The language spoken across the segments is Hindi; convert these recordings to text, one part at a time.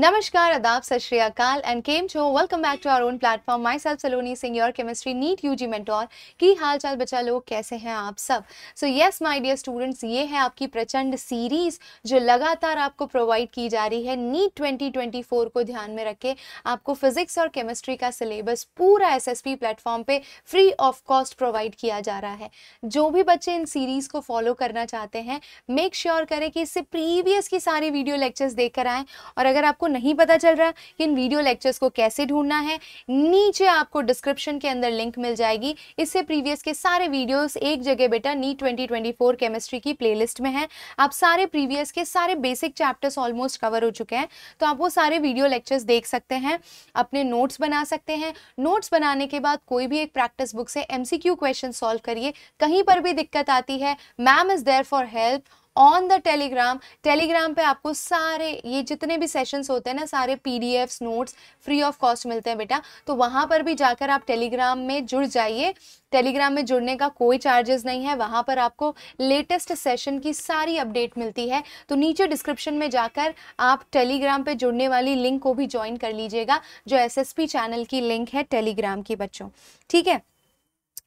नमस्कार अदाब सत श्री अकाल एंड केम छो welcome back to our own platform myself Saloni Singh your chemistry NEET U G mentor की हाल चाल बच्चा लोग कैसे हैं आप सब so yes my dear students ये है आपकी प्रचंड सीरीज़ जो लगातार आपको प्रोवाइड की जा रही है नीट ट्वेंटी ट्वेंटी फोर को ध्यान में रखे आपको फिजिक्स और केमिस्ट्री का सिलेबस पूरा एस एस पी प्लेटफॉर्म पर फ्री ऑफ कॉस्ट प्रोवाइड किया जा रहा है जो भी बच्चे इन सीरीज़ को फॉलो करना चाहते हैं मेक श्योर sure करें कि इससे प्रीवियस की सारी वीडियो लेक्चर्स देख कर आएँ और अगर आपको नहीं पता चल रहा कि इन वीडियो लेक्चर्स को कैसे ढूंढना है नीचे आपको डिस्क्रिप्शन के अंदर लिंक मिल जाएगी इससे प्रीवियस के सारे वीडियोस एक जगह बेटा नीट 2024 केमिस्ट्री की प्लेलिस्ट में है आप सारे प्रीवियस के सारे बेसिक चैप्टर्स ऑलमोस्ट कवर हो चुके हैं तो आप वो सारे वीडियो लेक्चर्स देख सकते हैं अपने नोट्स बना सकते हैं नोट्स बनाने के बाद कोई भी एक प्रैक्टिस बुक से एमसीक्यू क्वेश्चन सॉल्व करिए कहीं पर भी दिक्कत आती है ma'am is there for help on the Telegram Telegram पे आपको सारे ये जितने भी सेशंस होते हैं ना सारे PDFs notes free of cost मिलते हैं बेटा तो वहाँ पर भी जाकर आप टेलीग्राम में जुड़ जाइए टेलीग्राम में जुड़ने का कोई चार्जेस नहीं है वहाँ पर आपको लेटेस्ट सेशन की सारी अपडेट मिलती है तो नीचे डिस्क्रिप्शन में जाकर आप टेलीग्राम पे जुड़ने वाली लिंक को भी ज्वाइन कर लीजिएगा जो एसएसपी चैनल की लिंक है टेलीग्राम की बच्चों ठीक है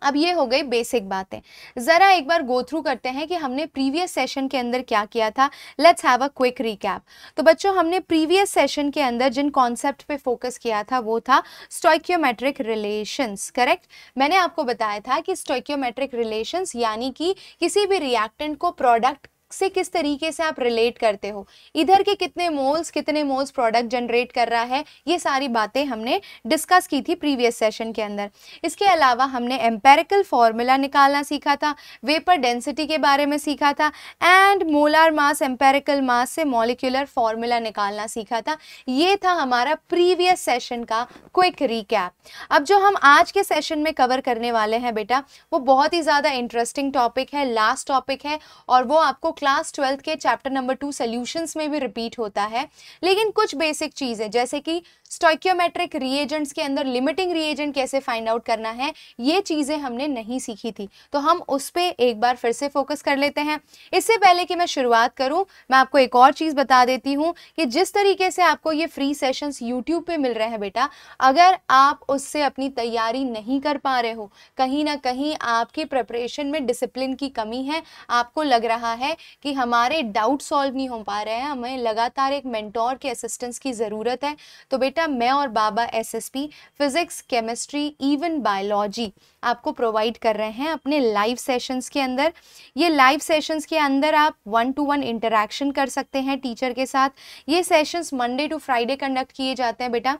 अब ये हो गई बेसिक बातें ज़रा एक बार गो थ्रू करते हैं कि हमने प्रीवियस सेशन के अंदर क्या किया था let's have a quick recap तो बच्चों हमने प्रीवियस सेशन के अंदर जिन कॉन्सेप्ट पे फोकस किया था वो था स्टोक्योमेट्रिक रिलेशंस करेक्ट मैंने आपको बताया था कि स्टोक्योमेट्रिक रिलेशंस यानी कि किसी भी रिएक्टेंट को प्रोडक्ट से किस तरीके से आप रिलेट करते हो इधर के कितने मोल्स कितने मोल्स प्रोडक्ट जनरेट कर रहा है ये सारी बातें हमने डिस्कस की थी प्रीवियस सेशन के अंदर इसके अलावा हमने एम्पेरिकल फॉर्मूला निकालना सीखा था वेपर डेंसिटी के बारे में सीखा था and molar mass empirical mass से मोलिकुलर फॉर्मूला निकालना सीखा था ये था हमारा प्रीवियस सेशन का क्विक रिकैप अब जो हम आज के सेशन में कवर करने वाले हैं बेटा वो बहुत ही ज़्यादा इंटरेस्टिंग टॉपिक है लास्ट टॉपिक है और वो आपको क्लास ट्वेल्थ के चैप्टर नंबर टू सोल्यूशंस में भी रिपीट होता है लेकिन कुछ बेसिक चीज़ें जैसे कि स्टोक्योमेट्रिक रिएजेंट्स के अंदर लिमिटिंग रिएजेंट कैसे फाइंड आउट करना है ये चीज़ें हमने नहीं सीखी थी तो हम उस पर एक बार फिर से फोकस कर लेते हैं इससे पहले कि मैं शुरुआत करूँ मैं आपको एक और चीज़ बता देती हूँ कि जिस तरीके से आपको ये फ्री सेशंस यूट्यूब पे मिल रहे हैं बेटा अगर आप उससे अपनी तैयारी नहीं कर पा रहे हो कहीं ना कहीं आपकी प्रपरेशन में डिसिप्लिन की कमी है आपको लग रहा है कि हमारे डाउट सॉल्व नहीं हो पा रहे हैं हमें लगातार एक मेंटोर के असिस्टेंस की ज़रूरत है तो बेटा बेटा मैं और बाबा SSP physics chemistry even biology आपको प्रोवाइड कर रहे हैं अपने लाइव सेशंस के अंदर ये लाइव सेशंस के अंदर आप वन टू वन इंटरेक्शन कर सकते हैं टीचर के साथ ये sessions Monday to Friday conduct किए जाते हैं बेटा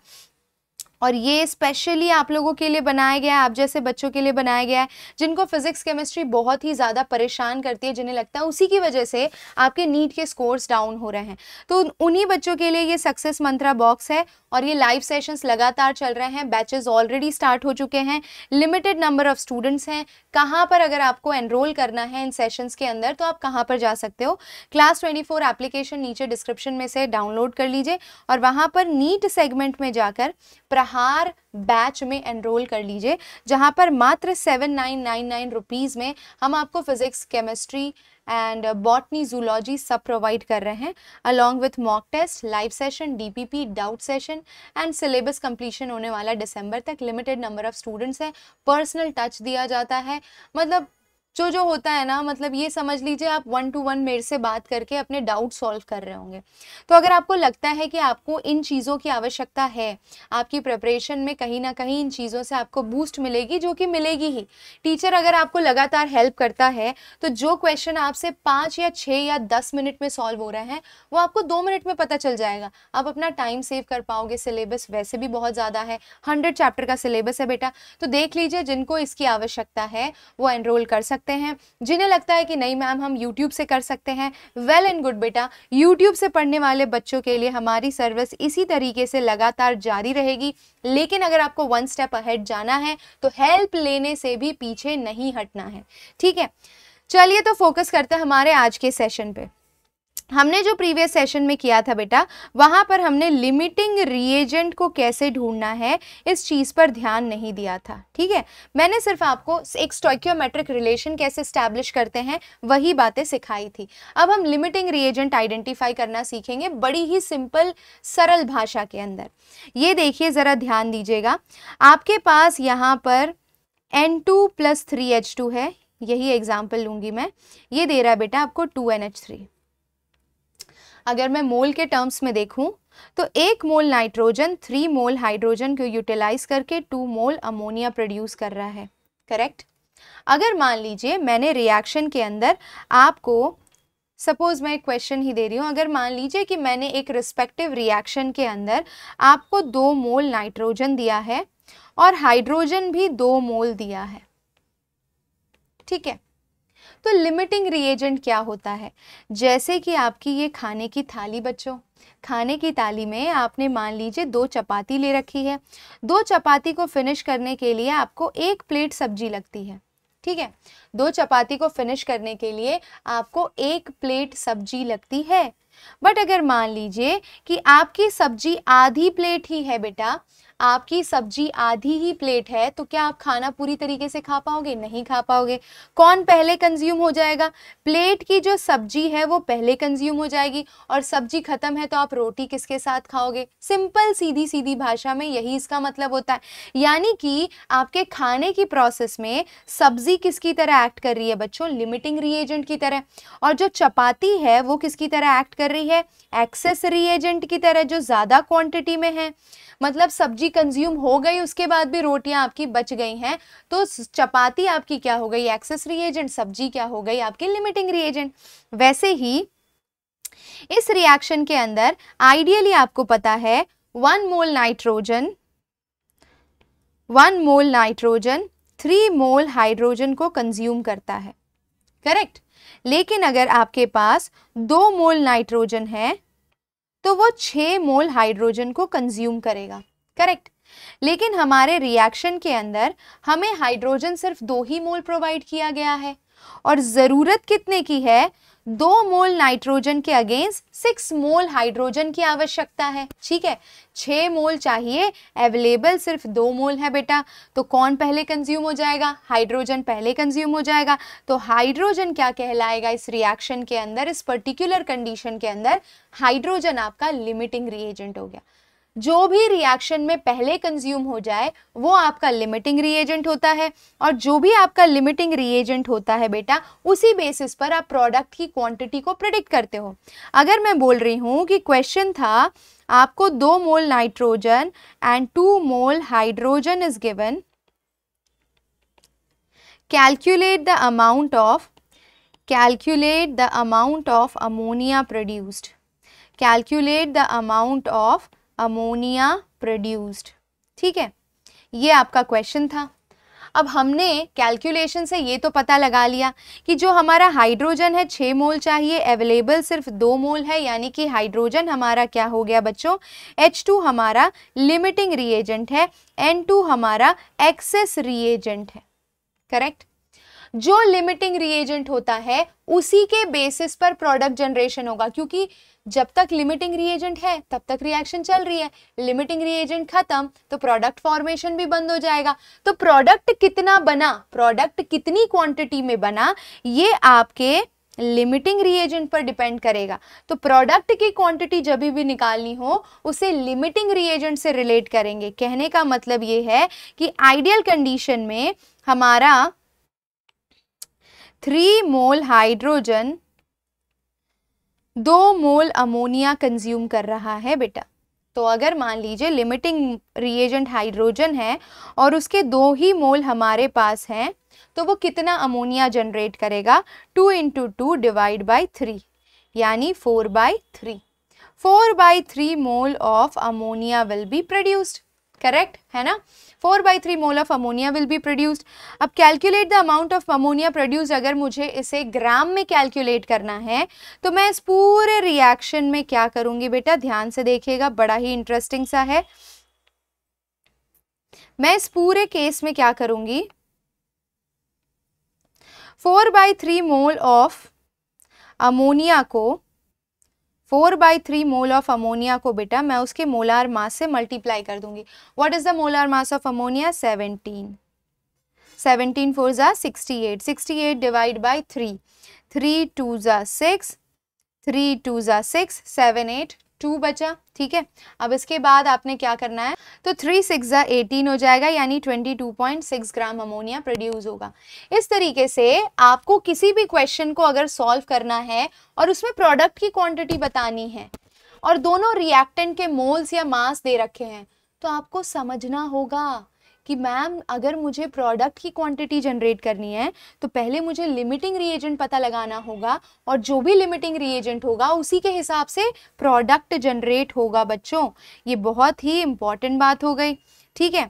और ये स्पेशली आप लोगों के लिए बनाया गया है आप जैसे बच्चों के लिए बनाया गया है जिनको फिज़िक्स केमिस्ट्री बहुत ही ज़्यादा परेशान करती है जिन्हें लगता है उसी की वजह से आपके नीट के स्कोर्स डाउन हो रहे हैं तो उन्हीं बच्चों के लिए ये सक्सेस मंत्रा बॉक्स है और ये लाइव सेशंस लगातार चल रहे हैं बैचेज ऑलरेडी स्टार्ट हो चुके हैं लिमिटेड नंबर ऑफ स्टूडेंट्स हैं कहाँ पर अगर आपको एनरोल करना है इन सेशंस के अंदर तो आप कहाँ पर जा सकते हो क्लास 24 एप्लीकेशन नीचे डिस्क्रिप्शन में से डाउनलोड कर लीजिए और वहाँ पर नीट सेगमेंट में जाकर प्रहा बिहार बैच में एनरोल कर लीजिए जहाँ पर मात्र seven nine nine nine rupees में हम आपको physics chemistry and botany zoology सब प्रोवाइड कर रहे हैं along with mock test live session D P P doubt session and syllabus completion होने वाला दिसंबर तक लिमिटेड नंबर ऑफ़ स्टूडेंट्स हैं पर्सनल टच दिया जाता है मतलब जो जो होता है ना मतलब ये समझ लीजिए आप वन टू वन मेरे से बात करके अपने डाउट सॉल्व कर रहे होंगे तो अगर आपको लगता है कि आपको इन चीज़ों की आवश्यकता है आपकी प्रिपरेशन में कहीं ना कहीं इन चीज़ों से आपको बूस्ट मिलेगी जो कि मिलेगी ही टीचर अगर आपको लगातार हेल्प करता है तो जो क्वेश्चन आपसे पाँच या छः या दस मिनट में सॉल्व हो रहे हैं वो आपको दो मिनट में पता चल जाएगा आप अपना टाइम सेव कर पाओगे सिलेबस वैसे भी बहुत ज़्यादा है हंड्रेड चैप्टर का सिलेबस है बेटा तो देख लीजिए जिनको इसकी आवश्यकता है वो एनरोल कर सकते सकते हैं जिन्हें लगता है कि नहीं मैम हम यूट्यूब से कर सकते हैं वेल एंड गुड बेटा यूट्यूब से पढ़ने वाले बच्चों के लिए हमारी सर्विस इसी तरीके से लगातार जारी रहेगी लेकिन अगर आपको वन स्टेप अहेड जाना है तो हेल्प लेने से भी पीछे नहीं हटना है ठीक है चलिए तो फोकस करते हैं हमारे आज के सेशन पर हमने जो प्रीवियस सेशन में किया था बेटा वहाँ पर हमने लिमिटिंग रिएजेंट को कैसे ढूंढना है इस चीज़ पर ध्यान नहीं दिया था ठीक है मैंने सिर्फ आपको एक स्टोक्योमेट्रिक रिलेशन कैसे स्टैब्लिश करते हैं वही बातें सिखाई थी अब हम लिमिटिंग रिएजेंट आइडेंटिफाई करना सीखेंगे बड़ी ही सिंपल सरल भाषा के अंदर ये देखिए ज़रा ध्यान दीजिएगा आपके पास यहाँ पर N two plus three H two है यही एग्जाम्पल लूँगी मैं ये दे रहा है बेटा आपको टू एन एच थ्री अगर मैं मोल के टर्म्स में देखूँ तो एक mole nitrogen three mole hydrogen को यूटिलाइज करके टू मोल अमोनिया प्रोड्यूस कर रहा है करेक्ट अगर मान लीजिए मैंने रिएक्शन के अंदर आपको सपोज़ मैं एक क्वेश्चन ही दे रही हूँ अगर मान लीजिए कि मैंने एक रिस्पेक्टिव रिएक्शन के अंदर आपको दो मोल नाइट्रोजन दिया है और हाइड्रोजन भी दो मोल दिया है ठीक है तो लिमिटिंग रिएजेंट क्या होता है जैसे कि आपकी ये खाने की थाली बच्चों खाने की थाली में आपने मान लीजिए दो चपाती ले रखी है दो चपाती को फिनिश करने के लिए आपको एक प्लेट सब्जी लगती है ठीक है दो चपाती को फिनिश करने के लिए आपको एक प्लेट सब्जी लगती है बट अगर मान लीजिए कि आपकी सब्जी आधी प्लेट ही है बेटा आपकी सब्जी आधी ही प्लेट है तो क्या आप खाना पूरी तरीके से खा पाओगे नहीं खा पाओगे कौन पहले कंज्यूम हो जाएगा प्लेट की जो सब्जी है वो पहले कंज्यूम हो जाएगी और सब्जी ख़त्म है तो आप रोटी किसके साथ खाओगे सिंपल सीधी सीधी भाषा में यही इसका मतलब होता है यानी कि आपके खाने की प्रोसेस में सब्जी किसकी तरह एक्ट कर रही है बच्चों लिमिटिंग रिएजेंट की तरह और जो चपाती है वो किसकी तरह एक्ट कर रही है एक्सेस रिएजेंट की तरह जो ज़्यादा क्वांटिटी में है मतलब सब्जी कंज्यूम हो गई उसके बाद भी रोटियां आपकी बच गई हैं तो चपाती आपकी क्या हो गई एक्सेस रिएजेंट सब्जी क्या हो गई आपकी लिमिटिंग रिएजेंट वैसे ही इस रिएक्शन के अंदर आइडियली आपको पता है one mole nitrogen one mole nitrogen three mole hydrogen को कंज्यूम करता है करेक्ट लेकिन अगर आपके पास दो मोल नाइट्रोजन है तो वो छ मोल हाइड्रोजन को कंज्यूम करेगा करेक्ट लेकिन हमारे रिएक्शन के अंदर हमें हाइड्रोजन सिर्फ दो ही मोल प्रोवाइड किया गया है और ज़रूरत कितने की है दो मोल नाइट्रोजन के अगेंस्ट सिक्स मोल हाइड्रोजन की आवश्यकता है ठीक है छः मोल चाहिए अवेलेबल सिर्फ दो मोल है बेटा तो कौन पहले कंज्यूम हो जाएगा हाइड्रोजन पहले कंज्यूम हो जाएगा तो हाइड्रोजन क्या कहलाएगा इस रिएक्शन के अंदर इस पर्टिकुलर कंडीशन के अंदर हाइड्रोजन आपका लिमिटिंग रिएजेंट हो गया जो भी रिएक्शन में पहले कंज्यूम हो जाए वो आपका लिमिटिंग रिएजेंट होता है और जो भी आपका लिमिटिंग रिएजेंट होता है बेटा उसी बेसिस पर आप प्रोडक्ट की क्वांटिटी को प्रिडिक्ट करते हो अगर मैं बोल रही हूँ कि क्वेश्चन था आपको दो mole nitrogen and two mole hydrogen is given calculate the amount of calculate the amount of ammonia produced calculate the amount of ammonia produced ठीक है ये आपका क्वेश्चन था अब हमने कैलकुलेशन से ये तो पता लगा लिया कि जो हमारा हाइड्रोजन है छः मोल चाहिए अवेलेबल सिर्फ दो मोल है यानी कि हाइड्रोजन हमारा क्या हो गया बच्चों H2 हमारा लिमिटिंग रिएजेंट है N2 हमारा एक्सेस रिएजेंट है करेक्ट जो लिमिटिंग रिएजेंट होता है उसी के बेसिस पर प्रोडक्ट जनरेशन होगा क्योंकि जब तक लिमिटिंग रिएजेंट है तब तक रिएक्शन चल रही है लिमिटिंग रिएजेंट खत्म तो प्रोडक्ट फॉर्मेशन भी बंद हो जाएगा तो प्रोडक्ट कितना बना प्रोडक्ट कितनी क्वांटिटी में बना ये आपके लिमिटिंग रिएजेंट पर डिपेंड करेगा तो प्रोडक्ट की क्वांटिटी जब भी निकालनी हो उसे लिमिटिंग रिएजेंट से रिलेट करेंगे कहने का मतलब ये है कि आइडियल कंडीशन में हमारा थ्री मोल हाइड्रोजन दो मोल अमोनिया कंज्यूम कर रहा है बेटा तो अगर मान लीजिए लिमिटिंग रिएजेंट हाइड्रोजन है और उसके दो ही मोल हमारे पास हैं तो वो कितना अमोनिया जनरेट करेगा two into two divide by three यानी four by three four by three mole of ammonia will be produced correct है ना 4 by three mole of ammonia will be produced अब calculate the amount of ammonia produce अगर मुझे इसे ग्राम में कैलकुलेट करना है तो मैं इस पूरे रिएक्शन में क्या करूंगी बेटा ध्यान से देखिएगा बड़ा ही इंटरेस्टिंग सा है मैं इस पूरे केस में क्या करूंगी four by three mole of ammonia को four by three mole of ammonia को बेटा मैं उसके मोलार मास से मल्टीप्लाई कर दूंगी what is the molar mass of ammonia seventeen seventeen four ज़ा sixty eight sixty eight divide by three three two ज़ा सिक्स थ्री टू ज़ा सिक्स सेवन एट टू बचा ठीक है अब इसके बाद आपने क्या करना है तो थ्री सिक्स ज़ा एटीन हो जाएगा यानी twenty two point six gram ammonia produce होगा इस तरीके से आपको किसी भी क्वेश्चन को अगर सॉल्व करना है और उसमें प्रोडक्ट की क्वांटिटी बतानी है और दोनों रिएक्टेंट के मोल्स या मास दे रखे हैं तो आपको समझना होगा कि मैम अगर मुझे प्रोडक्ट की क्वांटिटी जनरेट करनी है तो पहले मुझे लिमिटिंग रिएजेंट पता लगाना होगा और जो भी लिमिटिंग रिएजेंट होगा उसी के हिसाब से प्रोडक्ट जनरेट होगा बच्चों ये बहुत ही इम्पॉर्टेंट बात हो गई ठीक है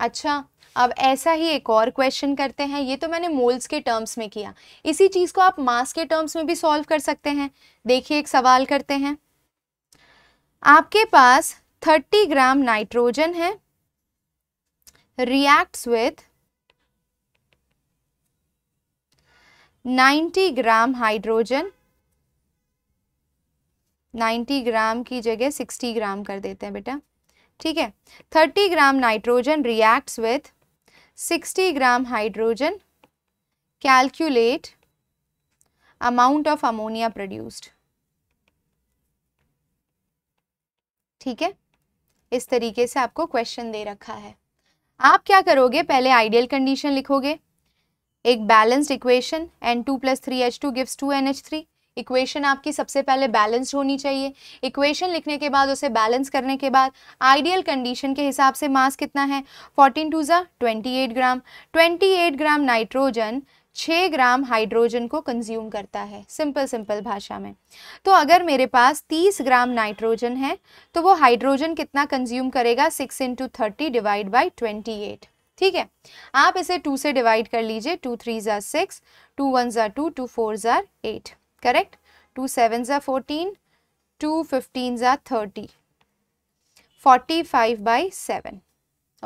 अच्छा अब ऐसा ही एक और क्वेश्चन करते हैं ये तो मैंने मोल्स के टर्म्स में किया इसी चीज़ को आप मास के टर्म्स में भी सॉल्व कर सकते हैं देखिए एक सवाल करते हैं आपके पास 30 ग्राम नाइट्रोजन है reacts with 90 gram hydrogen 90 gram की जगह 60 ग्राम कर देते हैं बेटा ठीक है 30 gram nitrogen reacts with 60 gram hydrogen calculate amount of ammonia produced ठीक है इस तरीके से आपको क्वेश्चन दे रखा है आप क्या करोगे पहले आइडियल कंडीशन लिखोगे एक balanced equation N two plus three H two gives two N H three equation आपकी सबसे पहले बैलेंस्ड होनी चाहिए इक्वेशन लिखने के बाद उसे बैलेंस करने के बाद आइडियल कंडीशन के हिसाब से मास कितना है फोर्टीन टू ज़ा twenty eight gram twenty eight gram nitrogen छः ग्राम हाइड्रोजन को कंज्यूम करता है सिंपल सिंपल भाषा में तो अगर मेरे पास तीस ग्राम नाइट्रोजन है तो वो हाइड्रोजन कितना कंज्यूम करेगा six into thirty divide by twenty eight ठीक है आप इसे टू से डिवाइड कर लीजिए टू थ्री ज़ार सिक्स टू वन ज़ार टू टू फोर ज़ार एट करेक्ट टू सेवन ज़ार फोर्टीन टू फिफ्टीन ज़ार thirty forty five by seven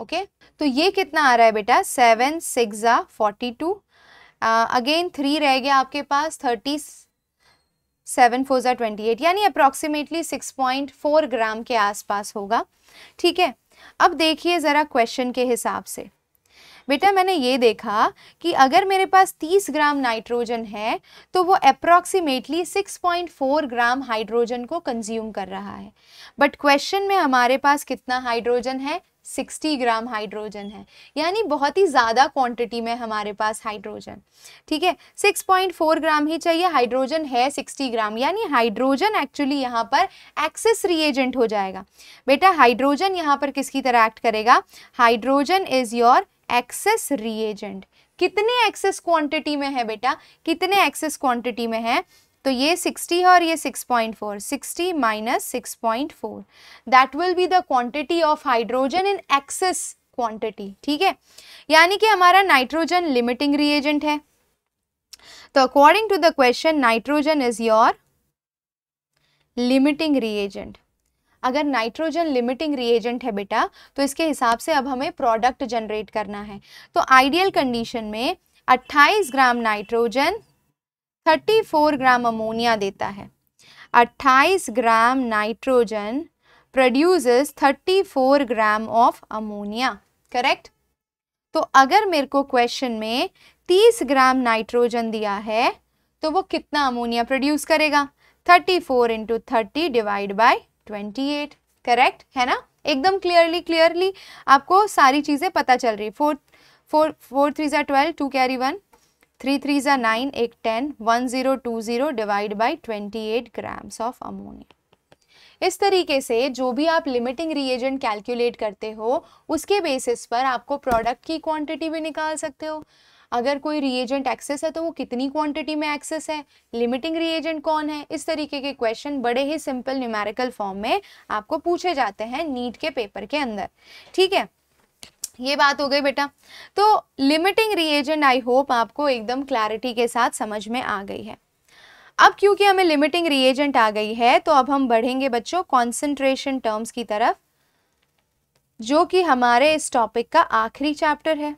okay तो ये कितना आ रहा है बेटा सेवन सिक्स ज़ा forty two again uh, three रह गया आपके पास thirty seven four twenty eight यानी approximately six point four gram के आसपास होगा ठीक है अब देखिए ज़रा क्वेश्चन के हिसाब से बेटा मैंने ये देखा कि अगर मेरे पास 30 ग्राम नाइट्रोजन है तो वो अप्रॉक्सीमेटली 6.4 ग्राम हाइड्रोजन को कंज्यूम कर रहा है बट क्वेश्चन में हमारे पास कितना हाइड्रोजन है 60 ग्राम हाइड्रोजन है यानी बहुत ही ज़्यादा क्वांटिटी में हमारे पास हाइड्रोजन ठीक है 6.4 ग्राम ही चाहिए हाइड्रोजन है 60 ग्राम यानी हाइड्रोजन एक्चुअली यहाँ पर एक्सेस रिएजेंट हो जाएगा बेटा हाइड्रोजन यहाँ पर किसकी तरह एक्ट करेगा hydrogen is your excess reagent कितने एक्सेस क्वांटिटी में है बेटा कितने एक्सेस क्वांटिटी में है तो ये 60 है और ये 6.4 60 minus four that will be the quantity of hydrogen in excess quantity ठीक है यानी कि हमारा नाइट्रोजन लिमिटिंग रिएजेंट है तो according to the question nitrogen is your limiting reagent अगर नाइट्रोजन लिमिटिंग रिएजेंट है बेटा तो इसके हिसाब से अब हमें प्रोडक्ट जनरेट करना है तो आइडियल कंडीशन में 28 ग्राम नाइट्रोजन 34 ग्राम अमोनिया देता है 28 gram nitrogen produces 34 gram of ammonia correct तो अगर मेरे को क्वेश्चन में 30 ग्राम नाइट्रोजन दिया है तो वो कितना अमोनिया प्रोड्यूस करेगा 34 four into thirty divide by twenty correct है ना एकदम क्लियरली क्लियरली आपको सारी चीज़ें पता चल रही फोर फोर फोर थ्री ज़ा twelve two carry one three three ज़ा नाइन एक ten one zero two zero divide by twenty eight grams of ammonia इस तरीके से जो भी आप लिमिटिंग रिएजेंट कैलकुलेट करते हो उसके बेसिस पर आपको प्रोडक्ट की क्वांटिटी भी निकाल सकते हो अगर कोई रिएजेंट एक्सेस है तो वो कितनी क्वांटिटी में एक्सेस है लिमिटिंग रिएजेंट कौन है इस तरीके के क्वेश्चन बड़े ही सिंपल न्यूमेरिकल फॉर्म में आपको पूछे जाते हैं नीट के पेपर के अंदर ठीक है ये बात हो गई बेटा तो लिमिटिंग रिएजेंट आई होप आपको एकदम क्लैरिटी के साथ समझ में आ गई है अब क्योंकि हमें लिमिटिंग रिएजेंट आ गई है तो अब हम बढ़ेंगे बच्चों कॉन्सेंट्रेशन टर्म्स की तरफ जो कि हमारे इस टॉपिक का आखिरी चैप्टर है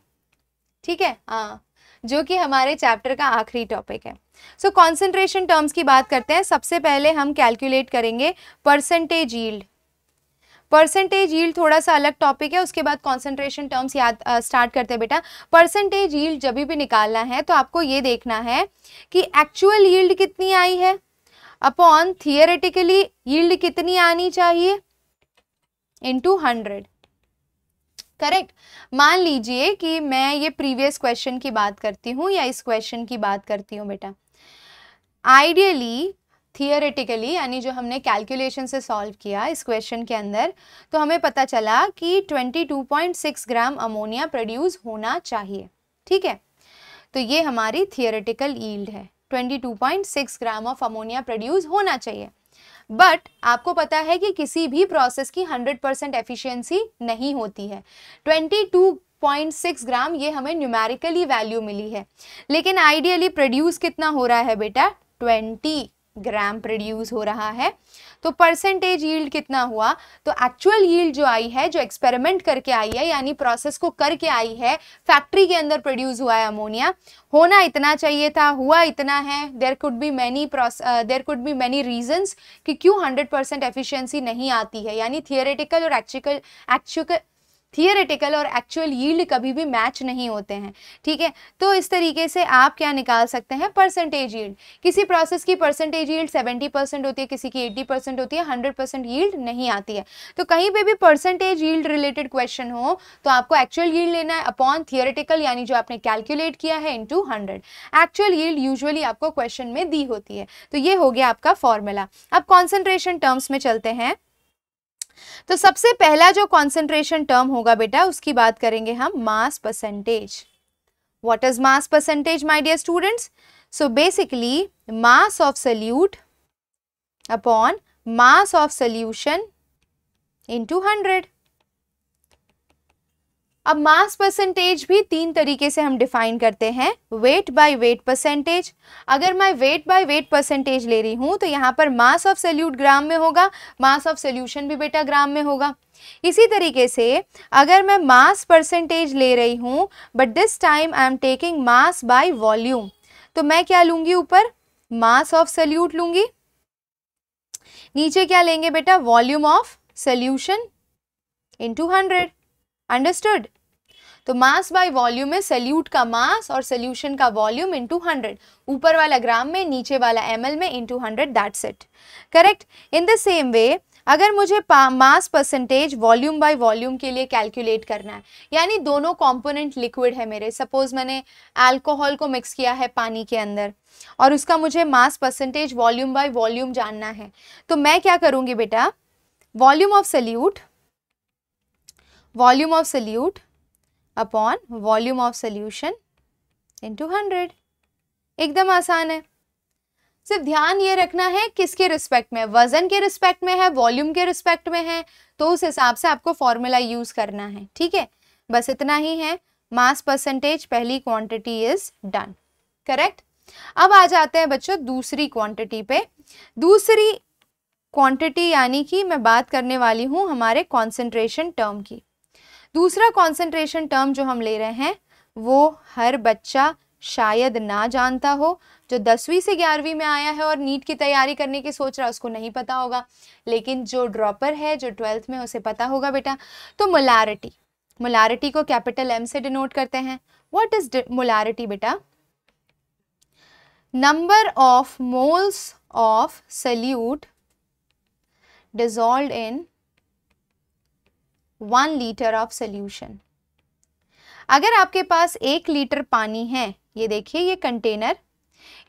ठीक है हाँ जो कि हमारे चैप्टर का आखिरी टॉपिक है सो कॉन्सेंट्रेशन टर्म्स की बात करते हैं सबसे पहले हम कैलकुलेट करेंगे परसेंटेज यील्ड परसेंटेज यील्ड थोड़ा सा अलग टॉपिक है उसके बाद कॉन्सेंट्रेशन टर्म्स याद स्टार्ट करते हैं बेटा परसेंटेज यील्ड जब भी निकालना है तो आपको ये देखना है कि एक्चुअल यील्ड कितनी आई है अपॉन थियोरेटिकली यील्ड कितनी आनी चाहिए टू हंड्रेड करेक्ट मान लीजिए कि मैं ये प्रीवियस क्वेश्चन की बात करती हूँ या इस क्वेश्चन की बात करती हूँ बेटा आइडियली थियोरेटिकली यानी जो हमने कैलकुलेशन से सॉल्व किया इस क्वेश्चन के अंदर तो हमें पता चला कि 22.6 ग्राम अमोनिया प्रोड्यूस होना चाहिए ठीक है तो ये हमारी थियोरेटिकल ईल्ड है 22.6 ग्राम ऑफ अमोनिया प्रोड्यूस होना चाहिए बट आपको पता है कि किसी भी प्रोसेस की 100 परसेंट एफिशिएंसी नहीं होती है 22.6 ग्राम ये हमें न्यूमेरिकली वैल्यू मिली है लेकिन आइडियली प्रोड्यूस कितना हो रहा है बेटा ग्राम प्रोड्यूस हो रहा है तो परसेंटेज यील्ड कितना हुआ तो एक्चुअल यील्ड जो आई है जो एक्सपेरिमेंट करके आई है यानी प्रोसेस को करके आई है फैक्ट्री के अंदर प्रोड्यूस हुआ है अमोनिया होना इतना चाहिए था हुआ इतना है there could be many there could be many reasons कि क्यों हंड्रेड परसेंट एफिशिएंसी नहीं आती है यानी थियोरेटिकल और एक्चुअल एक्चुअल थियोरेटिकल और एक्चुअल यील्ड कभी भी मैच नहीं होते हैं ठीक है तो इस तरीके से आप क्या निकाल सकते हैं परसेंटेज यील्ड किसी प्रोसेस की परसेंटेज यील्ड 70 परसेंट होती है किसी की 80 परसेंट होती है 100 परसेंट यील्ड नहीं आती है तो कहीं पे भी परसेंटेज यील्ड रिलेटेड क्वेश्चन हो तो आपको एक्चुअल यील्ड लेना है अपॉन थियोरेटिकल यानी जो आपने कैलकुलेट किया है in hundred actual yield usually आपको क्वेश्चन में दी होती है तो ये हो गया आपका फॉर्मूला अब कॉन्सेंट्रेशन टर्म्स में चलते हैं तो सबसे पहला जो कॉन्सेंट्रेशन टर्म होगा बेटा उसकी बात करेंगे हम mass percentage what is mass percentage my dear student so basically mass of solute upon mass of solution into hundred अब मास परसेंटेज भी तीन तरीके से हम डिफाइन करते हैं वेट बाय वेट परसेंटेज अगर मैं वेट बाय वेट परसेंटेज ले रही हूँ तो यहाँ पर मास ऑफ सेल्यूट ग्राम में होगा मास ऑफ सोल्यूशन भी बेटा ग्राम में होगा इसी तरीके से अगर मैं मास परसेंटेज ले रही हूँ but this time I am taking mass by volume तो मैं क्या लूँगी ऊपर मास ऑफ सल्यूट लूँगी नीचे क्या लेंगे बेटा volume of solution into hundred understood तो मास बाय वॉल्यूम में सल्यूट का मास और सोल्यूशन का वॉल्यूम इंटू हंड्रेड ऊपर वाला ग्राम में नीचे वाला एम में into hundred that's it correct in the same way अगर मुझे mass percentage volume by volume के लिए कैलकुलेट करना है यानी दोनों कंपोनेंट लिक्विड है मेरे सपोज मैंने अल्कोहल को मिक्स किया है पानी के अंदर और उसका मुझे mass percentage volume by volume जानना है तो मैं क्या करूँगी बेटा volume of solute volume of solute upon volume of solution two hundred एकदम आसान है सिर्फ ध्यान ये रखना है किसके रिस्पेक्ट में वजन के रिस्पेक्ट में है वॉल्यूम के रिस्पेक्ट में है तो उस हिसाब से आपको फॉर्मूला यूज करना है ठीक है बस इतना ही है मास परसेंटेज पहली क्वांटिटी इज डन करेक्ट अब आ जाते हैं बच्चों दूसरी क्वांटिटी पे दूसरी क्वांटिटी यानी कि मैं बात करने वाली हूँ हमारे कॉन्सेंट्रेशन टर्म की दूसरा कॉन्सेंट्रेशन टर्म जो हम ले रहे हैं वो हर बच्चा शायद ना जानता हो जो दसवीं से ग्यारहवीं में आया है और नीट की तैयारी करने की सोच रहा है उसको नहीं पता होगा लेकिन जो ड्रॉपर है जो ट्वेल्थ में उसे पता होगा बेटा तो मोलारिटी मोलारिटी को कैपिटल एम से डिनोट करते हैं व्हाट इज मोलारिटी बेटा number of moles of solute dissolve in one litre of solution अगर आपके पास एक लीटर पानी है ये देखिए ये कंटेनर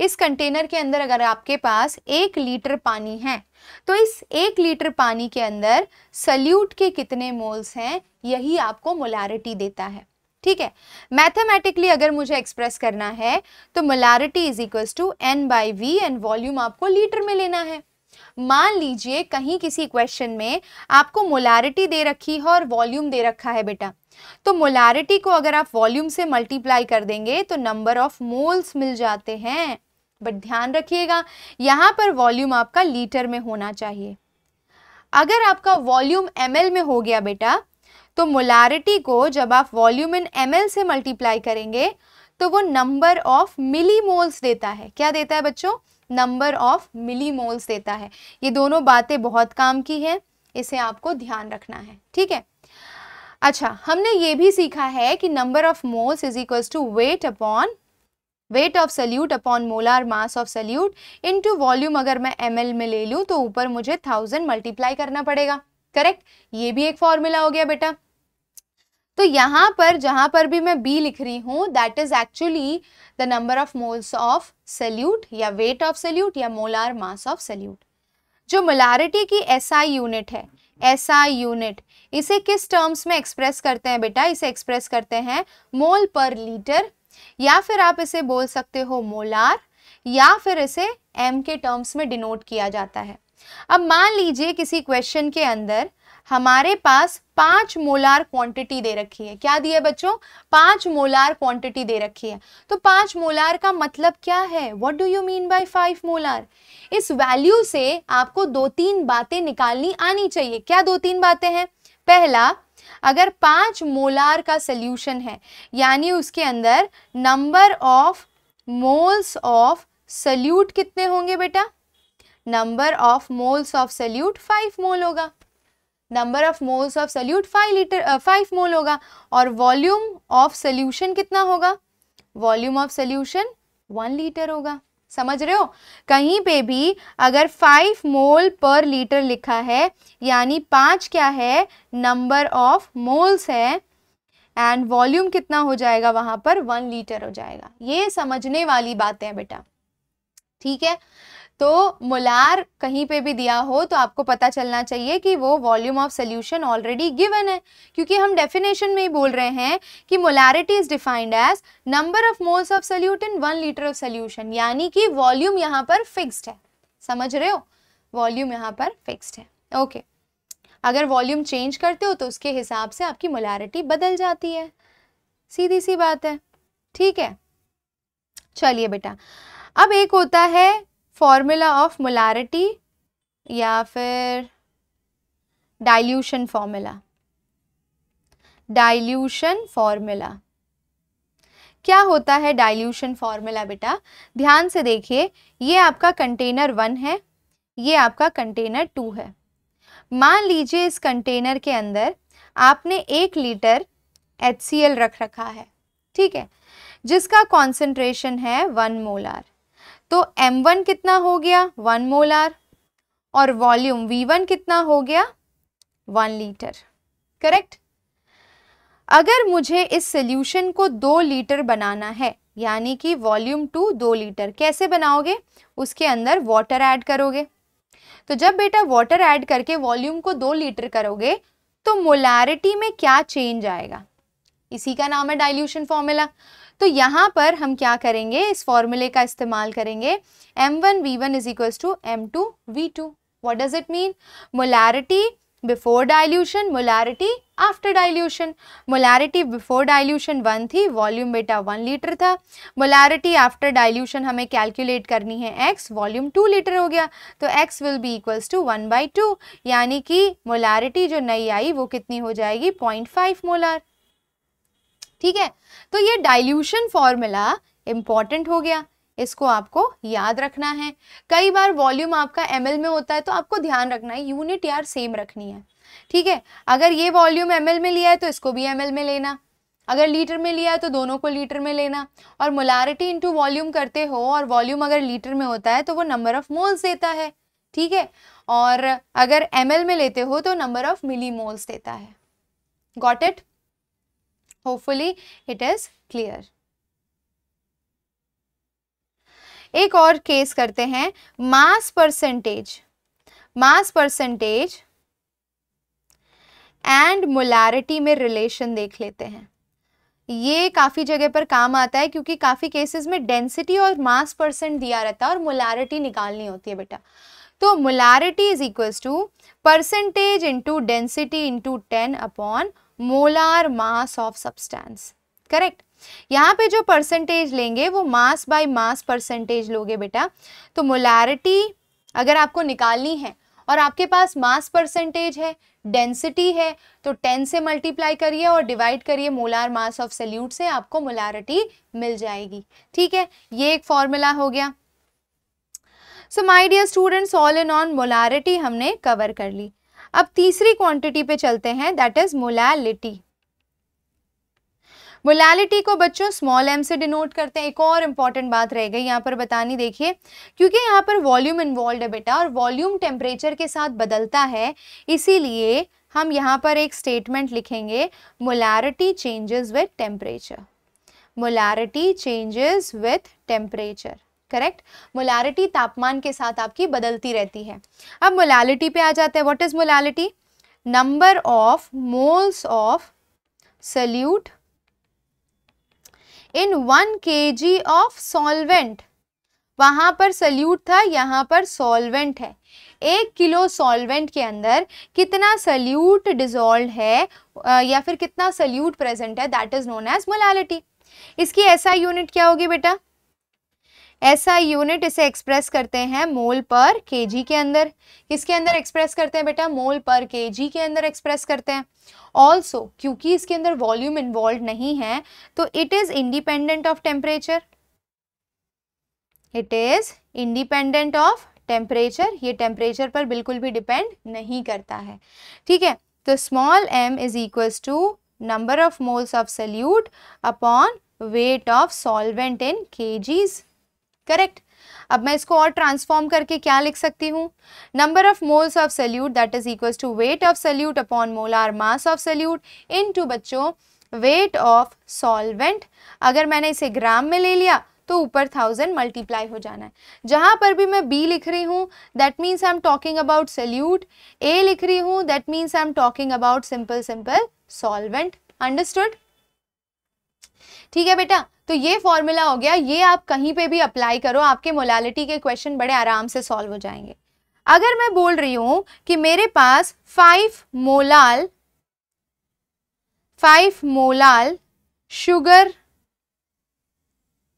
इस कंटेनर के अंदर अगर आपके पास एक लीटर पानी है तो इस एक लीटर पानी के अंदर सल्यूट के कितने मोल्स हैं यही आपको मोलारिटी देता है ठीक है मैथमेटिकली अगर मुझे एक्सप्रेस करना है तो molarity is equals to N by V and volume आपको लीटर में लेना है मान लीजिए कहीं किसी क्वेश्चन में आपको मोलारिटी दे रखी है और वॉल्यूम दे रखा है बेटा तो मोलारिटी को अगर आप वॉल्यूम से मल्टीप्लाई कर देंगे तो नंबर ऑफ मोल्स मिल जाते हैं बट ध्यान रखिएगा यहाँ पर वॉल्यूम आपका लीटर में होना चाहिए अगर आपका वॉल्यूम एम में हो गया बेटा तो मोलारिटी को जब आप वॉल्यूम इन एम से मल्टीप्लाई करेंगे तो वो नंबर ऑफ मिली मोल्स देता है क्या देता है बच्चों नंबर ऑफ मिली मोल्स देता है ये दोनों बातें बहुत काम की हैं इसे आपको ध्यान रखना है ठीक है अच्छा हमने ये भी सीखा है कि number of moles is equal to weight upon weight of solute upon molar mass of solute into volume अगर मैं एम में ले लूँ तो ऊपर मुझे थाउजेंड मल्टीप्लाई करना पड़ेगा करेक्ट ये भी एक फॉर्मूला हो गया बेटा तो यहाँ पर जहाँ पर भी मैं बी लिख रही हूँ that is actually the number of moles of solute या वेट ऑफ सल्यूट या मोलार मास ऑफ सल्यूट जो मोलारिटी की एसआई आई यूनिट है एसआई आई यूनिट इसे किस टर्म्स में एक्सप्रेस करते हैं बेटा इसे एक्सप्रेस करते हैं मोल पर लीटर या फिर आप इसे बोल सकते हो मोलार या फिर इसे एम के टर्म्स में डिनोट किया जाता है अब मान लीजिए किसी क्वेश्चन के अंदर हमारे पास पांच मोलार क्वांटिटी दे रखी है क्या दिया बच्चों पांच मोलार क्वांटिटी दे रखी है तो पांच मोलार का मतलब क्या है what do you mean by five molar इस वैल्यू से आपको दो तीन बातें निकालनी आनी चाहिए क्या दो तीन बातें हैं पहला अगर पाँच मोलार का सल्यूशन है यानी उसके अंदर number of moles of solute कितने होंगे बेटा number of moles of solute five mole होगा number of moles of solute five litre five mole होगा और वॉल्यूम ऑफ सल्यूशन कितना होगा volume of solution one litre होगा समझ रहे हो कहीं पे भी अगर फाइव मोल पर लीटर लिखा है यानी पांच क्या है नंबर ऑफ मोल्स है एंड वॉल्यूम कितना हो जाएगा वहां पर वन लीटर हो जाएगा ये समझने वाली बातें हैं बेटा ठीक है तो मोलार कहीं पे भी दिया हो तो आपको पता चलना चाहिए कि वो volume of solution already given है क्योंकि हम डेफिनेशन में ही बोल रहे हैं कि molarity is defined as number of moles of solute in one litre of solution यानी कि वॉल्यूम यहाँ पर फिक्स्ड है समझ रहे हो वॉल्यूम यहाँ पर फिक्स्ड है ओके अगर वॉल्यूम चेंज करते हो तो उसके हिसाब से आपकी मोलारिटी बदल जाती है सीधी सी बात है ठीक है चलिए बेटा अब एक होता है फॉर्मूला ऑफ मोलारिटी या फिर डाइल्यूशन फॉर्मूला डाइल्यूशन फॉर्मूला क्या होता है डाइल्यूशन फॉर्मूला बेटा ध्यान से देखिए ये आपका कंटेनर वन है ये आपका कंटेनर टू है मान लीजिए इस कंटेनर के अंदर आपने एक लीटर एच रख रखा है ठीक है जिसका कॉन्सेंट्रेशन है वन मोलार तो M1 कितना हो गया वन मोलार और वॉल्यूम V1 कितना हो गया वन लीटर करेक्ट अगर मुझे इस सोल्यूशन को दो लीटर बनाना है यानी कि वॉल्यूम टू दो लीटर कैसे बनाओगे उसके अंदर वाटर ऐड करोगे तो जब बेटा वाटर ऐड करके वॉल्यूम को दो लीटर करोगे तो मोलारिटी में क्या चेंज आएगा इसी का नाम है डाइल्यूशन फॉर्मूला तो यहाँ पर हम क्या करेंगे इस फॉर्मूले का इस्तेमाल करेंगे M one V one is equals to M two V two what does it mean molarity before dilution molarity after dilution molarity before dilution one थी वॉल्यूम बेटा वन लीटर था मोलैरिटी आफ्टर डाइल्यूशन हमें कैलकुलेट करनी है एक्स वॉल्यूम टू लीटर हो गया तो X will be equals to one by two यानी कि मोलैरिटी जो नई आई वो कितनी हो जाएगी पॉइंट फाइव मोलार ठीक है तो ये डाइल्यूशन फॉर्मूला इम्पॉर्टेंट हो गया इसको आपको याद रखना है कई बार वॉल्यूम आपका एम में होता है तो आपको ध्यान रखना है यूनिट यार सेम रखनी है ठीक है अगर ये वॉल्यूम एम में लिया है तो इसको भी एम में लेना अगर लीटर में लिया है तो दोनों को लीटर में लेना और मोलारिटी इंटू वॉल्यूम करते हो और वॉल्यूम अगर लीटर में होता है तो वो नंबर ऑफ मोल्स देता है ठीक है और अगर एम में लेते हो तो नंबर ऑफ मिली मोल्स देता है got it hopefully it is clear एक और केस करते हैं mass percentage mass percentage and molarity में रिलेशन देख लेते हैं ये काफ़ी जगह पर काम आता है क्योंकि काफ़ी केसेस में डेंसिटी और मास परसेंट दिया रहता है और मोलारिटी निकालनी होती है बेटा तो molarity is equals to percentage into density into ten upon molar mass of substance correct यहाँ पे जो परसेंटेज लेंगे वो मास बाय मास परसेंटेज लोगे बेटा तो मोलारिटी अगर आपको निकालनी है और आपके पास मास परसेंटेज है डेंसिटी है तो 10 से मल्टीप्लाई करिए और डिवाइड करिए मोलार मास ऑफ सल्यूट से आपको मोलारिटी मिल जाएगी ठीक है ये एक फॉर्मूला हो गया so my dear students all in on molarity हमने कवर कर ली अब तीसरी क्वांटिटी पे चलते हैं दैट इज मोलैलिटी मोलैलिटी को बच्चों स्मॉल एम से डिनोट करते हैं एक और इंपॉर्टेंट बात रह गई यहाँ पर बतानी देखिए क्योंकि यहाँ पर वॉल्यूम इन्वॉल्व है बेटा और वॉल्यूम टेम्परेचर के साथ बदलता है इसीलिए हम यहाँ पर एक स्टेटमेंट लिखेंगे molarity changes with temperature molarity changes with temperature correct molarity तापमान के साथ आपकी बदलती रहती है अब मोलैलिटी पे आ जाते हैं what is molality number of moles of solute in one K G of solvent वहां पर सल्यूट था यहां पर सॉल्वेंट है एक किलो सॉल्वेंट के अंदर कितना सल्यूट डिजॉल्व है या फिर कितना सल्यूट प्रेजेंट है that is known as molality इसकी ऐसा यूनिट क्या होगी बेटा ऐसा यूनिट इसे एक्सप्रेस करते हैं मोल पर केजी के अंदर किसके अंदर एक्सप्रेस करते हैं बेटा मोल पर केजी के अंदर एक्सप्रेस करते हैं ऑल्सो क्योंकि इसके अंदर वॉल्यूम इन्वॉल्व नहीं है तो it is independent of temperature it is independent of temperature ये टेम्परेचर पर बिल्कुल भी डिपेंड नहीं करता है ठीक है तो small M is equals to number of moles of solute upon weight of solvent in kgs correct अब मैं इसको और ट्रांसफॉर्म करके क्या लिख सकती हूँ number of moles of solute that is equal to weight of solute upon molar mass of solute into बच्चों वेट ऑफ सॉल्वेंट अगर मैंने इसे ग्राम में ले लिया तो ऊपर थाउजेंड मल्टीप्लाई हो जाना है जहाँ पर भी मैं बी लिख रही हूँ that means I am talking about solute A लिख रही हूँ that means I am talking about simple simple solvent understood ठीक है बेटा तो ये फॉर्मूला हो गया ये आप कहीं पे भी अप्लाई करो आपके मोलालिटी के क्वेश्चन बड़े आराम से सॉल्व हो जाएंगे अगर मैं बोल रही हूं कि मेरे पास five molal five molal sugar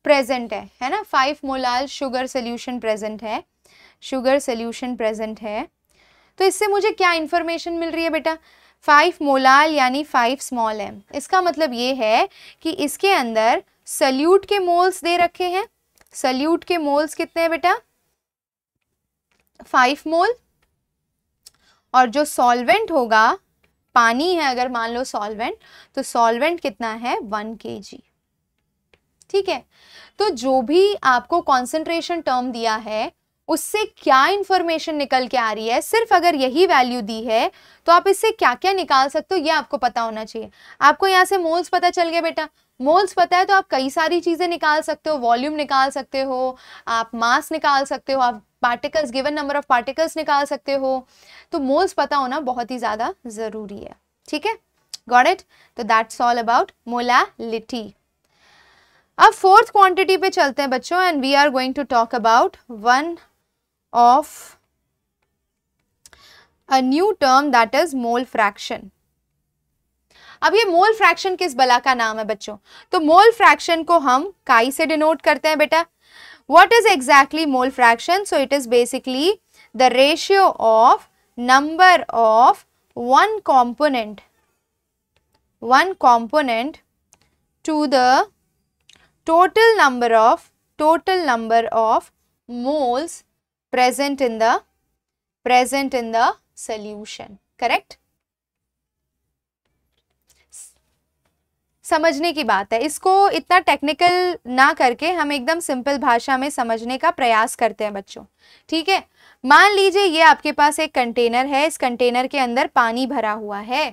present है है ना five molal sugar solution present है शुगर सोल्यूशन प्रेजेंट है तो इससे मुझे क्या इंफॉर्मेशन मिल रही है बेटा फाइव मोलाल यानी फाइव स्मॉल एम इसका मतलब ये है कि इसके अंदर सल्यूट के मोल्स दे रखे हैं सल्यूट के मोल्स कितने हैं बेटा फाइव मोल और जो सॉल्वेंट होगा पानी है अगर मान लो सॉल्वेंट तो सॉल्वेंट कितना है वन के जी ठीक है तो जो भी आपको कॉन्सेंट्रेशन टर्म दिया है उससे क्या इंफॉर्मेशन निकल के आ रही है सिर्फ अगर यही वैल्यू दी है तो आप इससे क्या क्या निकाल सकते हो ये आपको पता होना चाहिए आपको यहाँ से मोल्स पता चल गया बेटा मोल्स पता है तो आप कई सारी चीज़ें निकाल सकते हो वॉल्यूम निकाल सकते हो आप मास निकाल सकते हो आप particles given number of particles निकाल सकते हो तो मोल्स पता होना बहुत ही ज़्यादा ज़रूरी है ठीक है गॉड इट तो दैट्स ऑल अबाउट मोलालिटी अब फोर्थ क्वांटिटी पे चलते हैं बच्चों and we are going to talk about one of a new term that is mole fraction अब ये मोल फ्रैक्शन किस बला का नाम है बच्चों तो मोल फ्रैक्शन को हम काई से डिनोट करते हैं बेटा what is exactly mole fraction so it is basically the ratio of number of one component one component to the total number of total number of moles present in the present in the solution correct समझने की बात है इसको इतना टेक्निकल ना करके हम एकदम सिंपल भाषा में समझने का प्रयास करते हैं बच्चों ठीक है मान लीजिए ये आपके पास एक कंटेनर है इस कंटेनर के अंदर पानी भरा हुआ है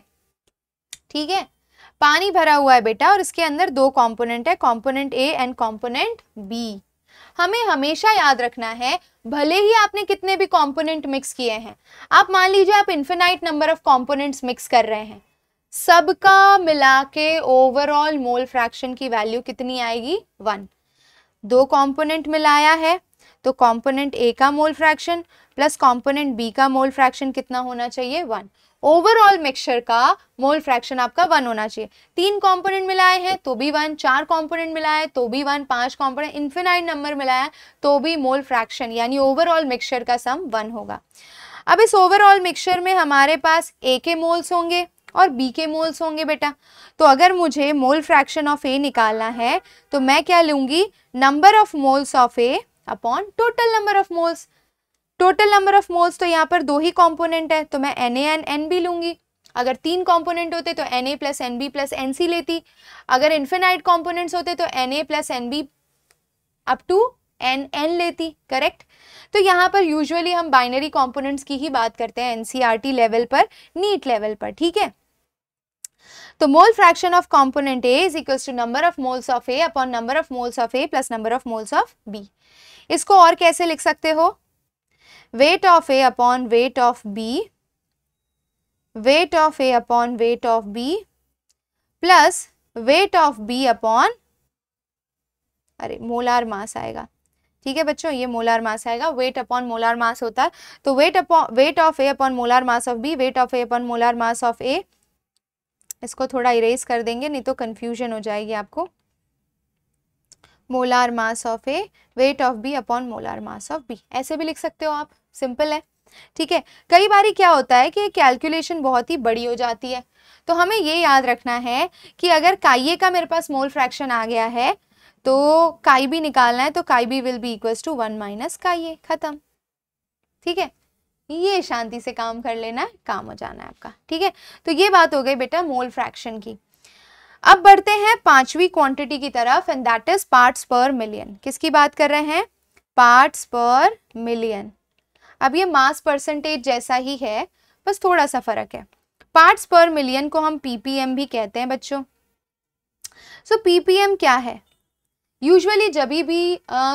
ठीक है पानी भरा हुआ है बेटा और इसके अंदर दो कंपोनेंट है component A and component B हमें हमेशा याद रखना है भले ही आपने कितने भी कंपोनेंट मिक्स किए हैं आप मान लीजिए आप infinite number of components mix कर रहे हैं सबका मिला के ओवरऑल मोल फ्रैक्शन की वैल्यू कितनी आएगी वन दो कंपोनेंट मिलाया है तो कंपोनेंट ए का mole fraction plus component B का मोल फ्रैक्शन कितना होना चाहिए वन ओवरऑल मिक्सचर का मोल फ्रैक्शन आपका वन होना चाहिए तीन कंपोनेंट मिलाए हैं तो भी वन चार कंपोनेंट मिलाए तो भी वन पांच कंपोनेंट इन्फिनाइट नंबर मिलाया तो भी मोल फ्रैक्शन यानी ओवरऑल मिक्सचर का सम वन होगा अब इस ओवरऑल मिक्सचर में हमारे पास ए के मोल्स होंगे और बी के मोल्स होंगे बेटा तो अगर मुझे मोल फ्रैक्शन ऑफ ए निकालना है तो मैं क्या लूंगी number of moles of A upon total number of moles total number of moles तो यहाँ पर दो ही कॉम्पोनेंट है तो मैं N A N N B लूंगी अगर तीन कॉम्पोनेंट होते तो N A plus N B plus N C लेती अगर इन्फेनाइट कॉम्पोनेंट्स होते तो N A plus N B up to N N लेती करेक्ट तो यहाँ पर यूजुअली हम बाइनरी कॉम्पोनेंट्स की ही बात करते हैं N C R T level पर नीट लेवल पर ठीक है तो mole fraction of component A is equal to number of moles of A upon number of moles of A plus number of moles of B इसको और कैसे लिख सकते हो weight of A upon weight of B weight of A upon weight of B plus weight of B upon अरे मोलार मास आएगा ठीक है बच्चों ये मोलार मास आएगा वेट अपॉन मोलार मास होता है तो weight upon weight of A upon molar mass of B weight of A upon molar mass of A इसको थोड़ा इरेज कर देंगे नहीं तो कन्फ्यूजन हो जाएगी आपको molar mass of A weight of B upon molar mass of B ऐसे भी लिख सकते हो आप सिंपल है ठीक है कई बार क्या होता है कि कैलकुलेशन बहुत ही बड़ी हो जाती है तो हमें ये याद रखना है कि अगर काइये का मेरे पास मोल फ्रैक्शन आ गया है तो काई भी निकालना है तो काई भी will be equals to one minus chi A खत्म ठीक है ये शांति से काम कर लेना है काम हो जाना है आपका ठीक है तो ये बात हो गई बेटा मोल फ्रैक्शन की अब बढ़ते हैं पांचवी क्वांटिटी की तरफ and that is parts per million किसकी बात कर रहे हैं पार्ट्स पर मिलियन अब ये मास परसेंटेज जैसा ही है बस थोड़ा सा फर्क है पार्ट्स पर मिलियन को हम पीपीएम भी कहते हैं बच्चों सो so, पीपीएम क्या है यूजुअली जब भी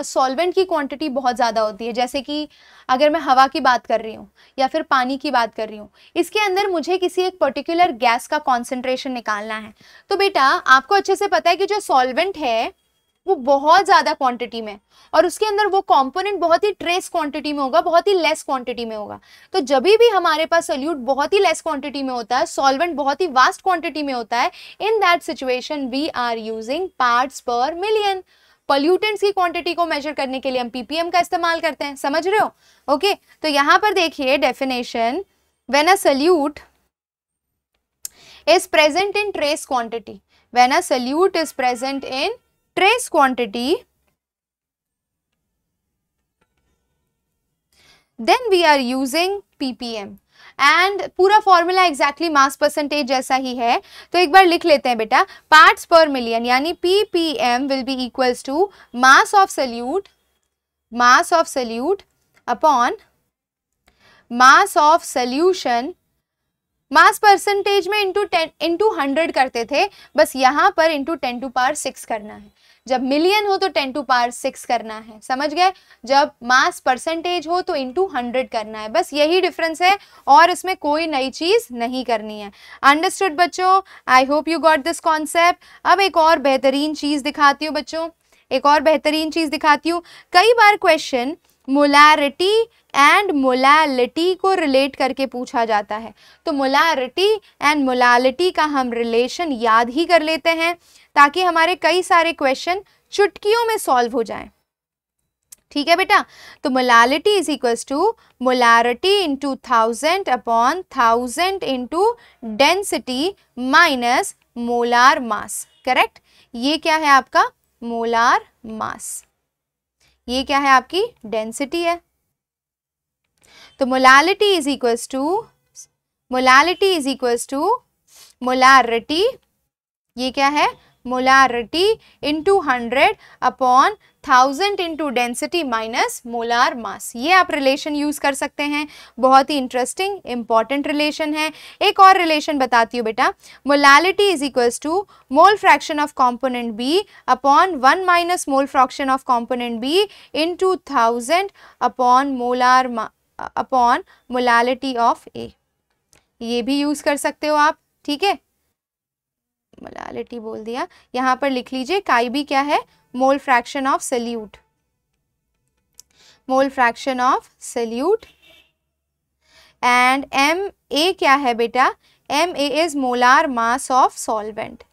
सॉल्वेंट की क्वांटिटी बहुत ज़्यादा होती है जैसे कि अगर मैं हवा की बात कर रही हूँ या फिर पानी की बात कर रही हूँ इसके अंदर मुझे किसी एक पर्टिकुलर गैस का कॉन्सेंट्रेशन निकालना है तो बेटा आपको अच्छे से पता है कि जो सॉल्वेंट है वो बहुत ज़्यादा क्वांटिटी में और उसके अंदर वो कंपोनेंट बहुत ही ट्रेस क्वांटिटी में होगा बहुत ही लेस क्वांटिटी में होगा तो जब भी हमारे पास सल्यूट बहुत ही लेस क्वांटिटी में होता है सॉल्वेंट बहुत ही वास्ट क्वांटिटी में होता है in that situation we are using parts per million pollutants की क्वांटिटी को मेजर करने के लिए हम पीपीएम का इस्तेमाल करते हैं समझ रहे हो ओके okay, तो यहाँ पर देखिए definition when a solute is present in trace quantity when a solute is present in trace quantity, then we are using ppm. And पूरा फॉर्मूला एग्जैक्टली मास परसेंटेज जैसा ही है तो एक बार लिख लेते हैं बेटा पार्ट्स पर मिलियन यानी P P M will be equals to mass of solute mass of solute upon mass of solution mass percentage में इंटू टेन इंटू हंड्रेड करते थे बस यहाँ पर into ten to power six करना है जब मिलियन हो तो टेन टू पार सिक्स करना है समझ गए जब मास परसेंटेज हो तो इंटू हंड्रेड करना है बस यही डिफरेंस है और इसमें कोई नई चीज़ नहीं करनी है अंडरस्टूड बच्चों I hope you got this concept अब एक और बेहतरीन चीज़ दिखाती हूँ बच्चों एक और बेहतरीन चीज़ दिखाती हूँ कई बार क्वेश्चन मोलारिटी एंड मोलालिटी को रिलेट करके पूछा जाता है तो मोलारिटी एंड मोलालिटी का हम रिलेशन याद ही कर लेते हैं ताकि हमारे कई सारे क्वेश्चन चुटकियों में सॉल्व हो जाएं ठीक है बेटा तो molality is equals to molarity into thousand upon thousand into density minus molar mass correct ये क्या है आपका मोलार मास ये क्या है आपकी डेंसिटी है तो molality is equal to molality is equal to molarity ये क्या है molarity to hundred upon thousand into density minus molar mass ये आप रिलेशन यूज़ कर सकते हैं बहुत ही इंटरेस्टिंग इंपॉर्टेंट रिलेशन है एक और रिलेशन बताती हूँ बेटा molality is equals to mole fraction of component B upon one minus mole fraction of component B into thousand upon molar upon molality of A ये भी यूज़ कर सकते हो आप ठीक है मोलालिटी बोल दिया यहाँ पर लिख लीजिए काई भी क्या है mole fraction of solute mole fraction of solute and M A क्या है बेटा A is molar mass of solvent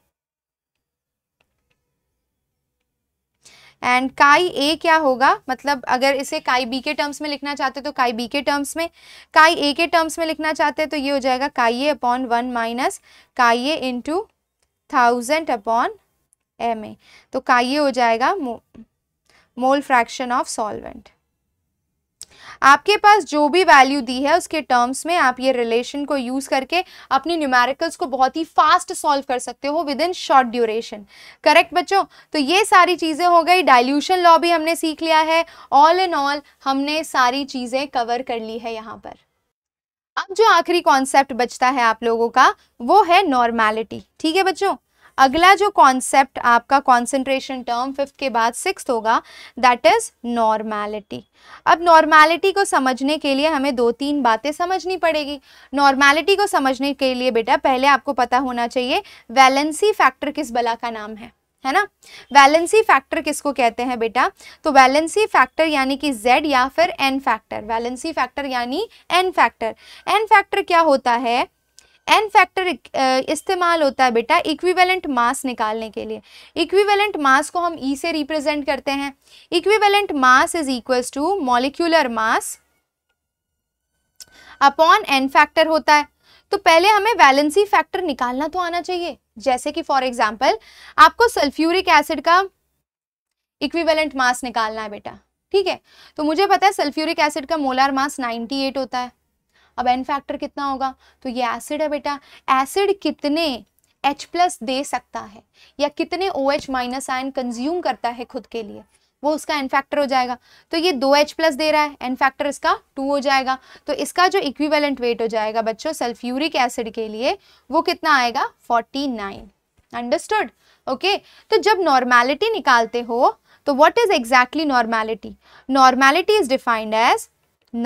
and chi A क्या होगा मतलब अगर इसे काई बी के टर्म्स में लिखना चाहते तो काई बी के टर्म्स में काई ए के टर्म्स में लिखना चाहते तो ये हो जाएगा काई ए upon one minus chi A into thousand upon M A तो का ये हो जाएगा मो, मोल फ्रैक्शन ऑफ सॉल्वेंट आपके पास जो भी वैल्यू दी है उसके टर्म्स में आप ये रिलेशन को यूज करके अपनी न्यूमेरिकल्स को बहुत ही फास्ट सॉल्व कर सकते हो within short duration correct बच्चों तो ये सारी चीज़ें हो गई डाइल्यूशन लॉ भी हमने सीख लिया है ऑल इन ऑल हमने सारी चीज़ें कवर कर ली है यहाँ पर अब जो आखिरी कॉन्सेप्ट बचता है आप लोगों का वो है नॉर्मैलिटी ठीक है बच्चों अगला जो कॉन्सेप्ट आपका कॉन्सेंट्रेशन टर्म फिफ्थ के बाद सिक्स होगा दैट इज़ नॉर्मैलिटी अब नॉर्मैलिटी को समझने के लिए हमें दो तीन बातें समझनी पड़ेगी नॉर्मेलिटी को समझने के लिए बेटा पहले आपको पता होना चाहिए वैलेंसी फैक्टर किस बला का नाम है है ना वैलेंसी फैक्टर किसको कहते हैं बेटा तो वैलेंसी फैक्टर यानी कि z या फिर n फैक्टर वैलेंसी फैक्टर यानी n फैक्टर n फैक्टर क्या होता है एन फैक्टर uh, इस्तेमाल होता है बेटा इक्विवेलेंट मास निकालने के लिए इक्विवेलेंट मास को हम ई e से रिप्रेजेंट करते हैं equivalent mass is equals to molecular mass upon N factor होता है तो पहले हमें वैलेंसी फैक्टर निकालना तो आना चाहिए जैसे कि फॉर एग्जाम्पल आपको सल्फ्यूरिक एसिड का इक्विवेलेंट मास निकालना है बेटा ठीक है तो मुझे पता है सल्फ्यूरिक एसिड का मोलार मास 98 होता है अब एन फैक्टर कितना होगा तो ये एसिड है बेटा एसिड कितने H प्लस दे सकता है या कितने O H minus ion consume करता है खुद के लिए वो उसका एन फैक्टर हो जाएगा तो ये दो एच प्लस दे रहा है एन फैक्टर इसका टू हो जाएगा तो इसका जो इक्विवेलेंट वेट हो जाएगा बच्चों सल्फ्यूरिक एसिड के लिए वो कितना आएगा फोर्टी नाइन अंडरस्टूड ओके तो जब नॉर्मैलिटी निकालते हो तो what is exactly normality normality is defined as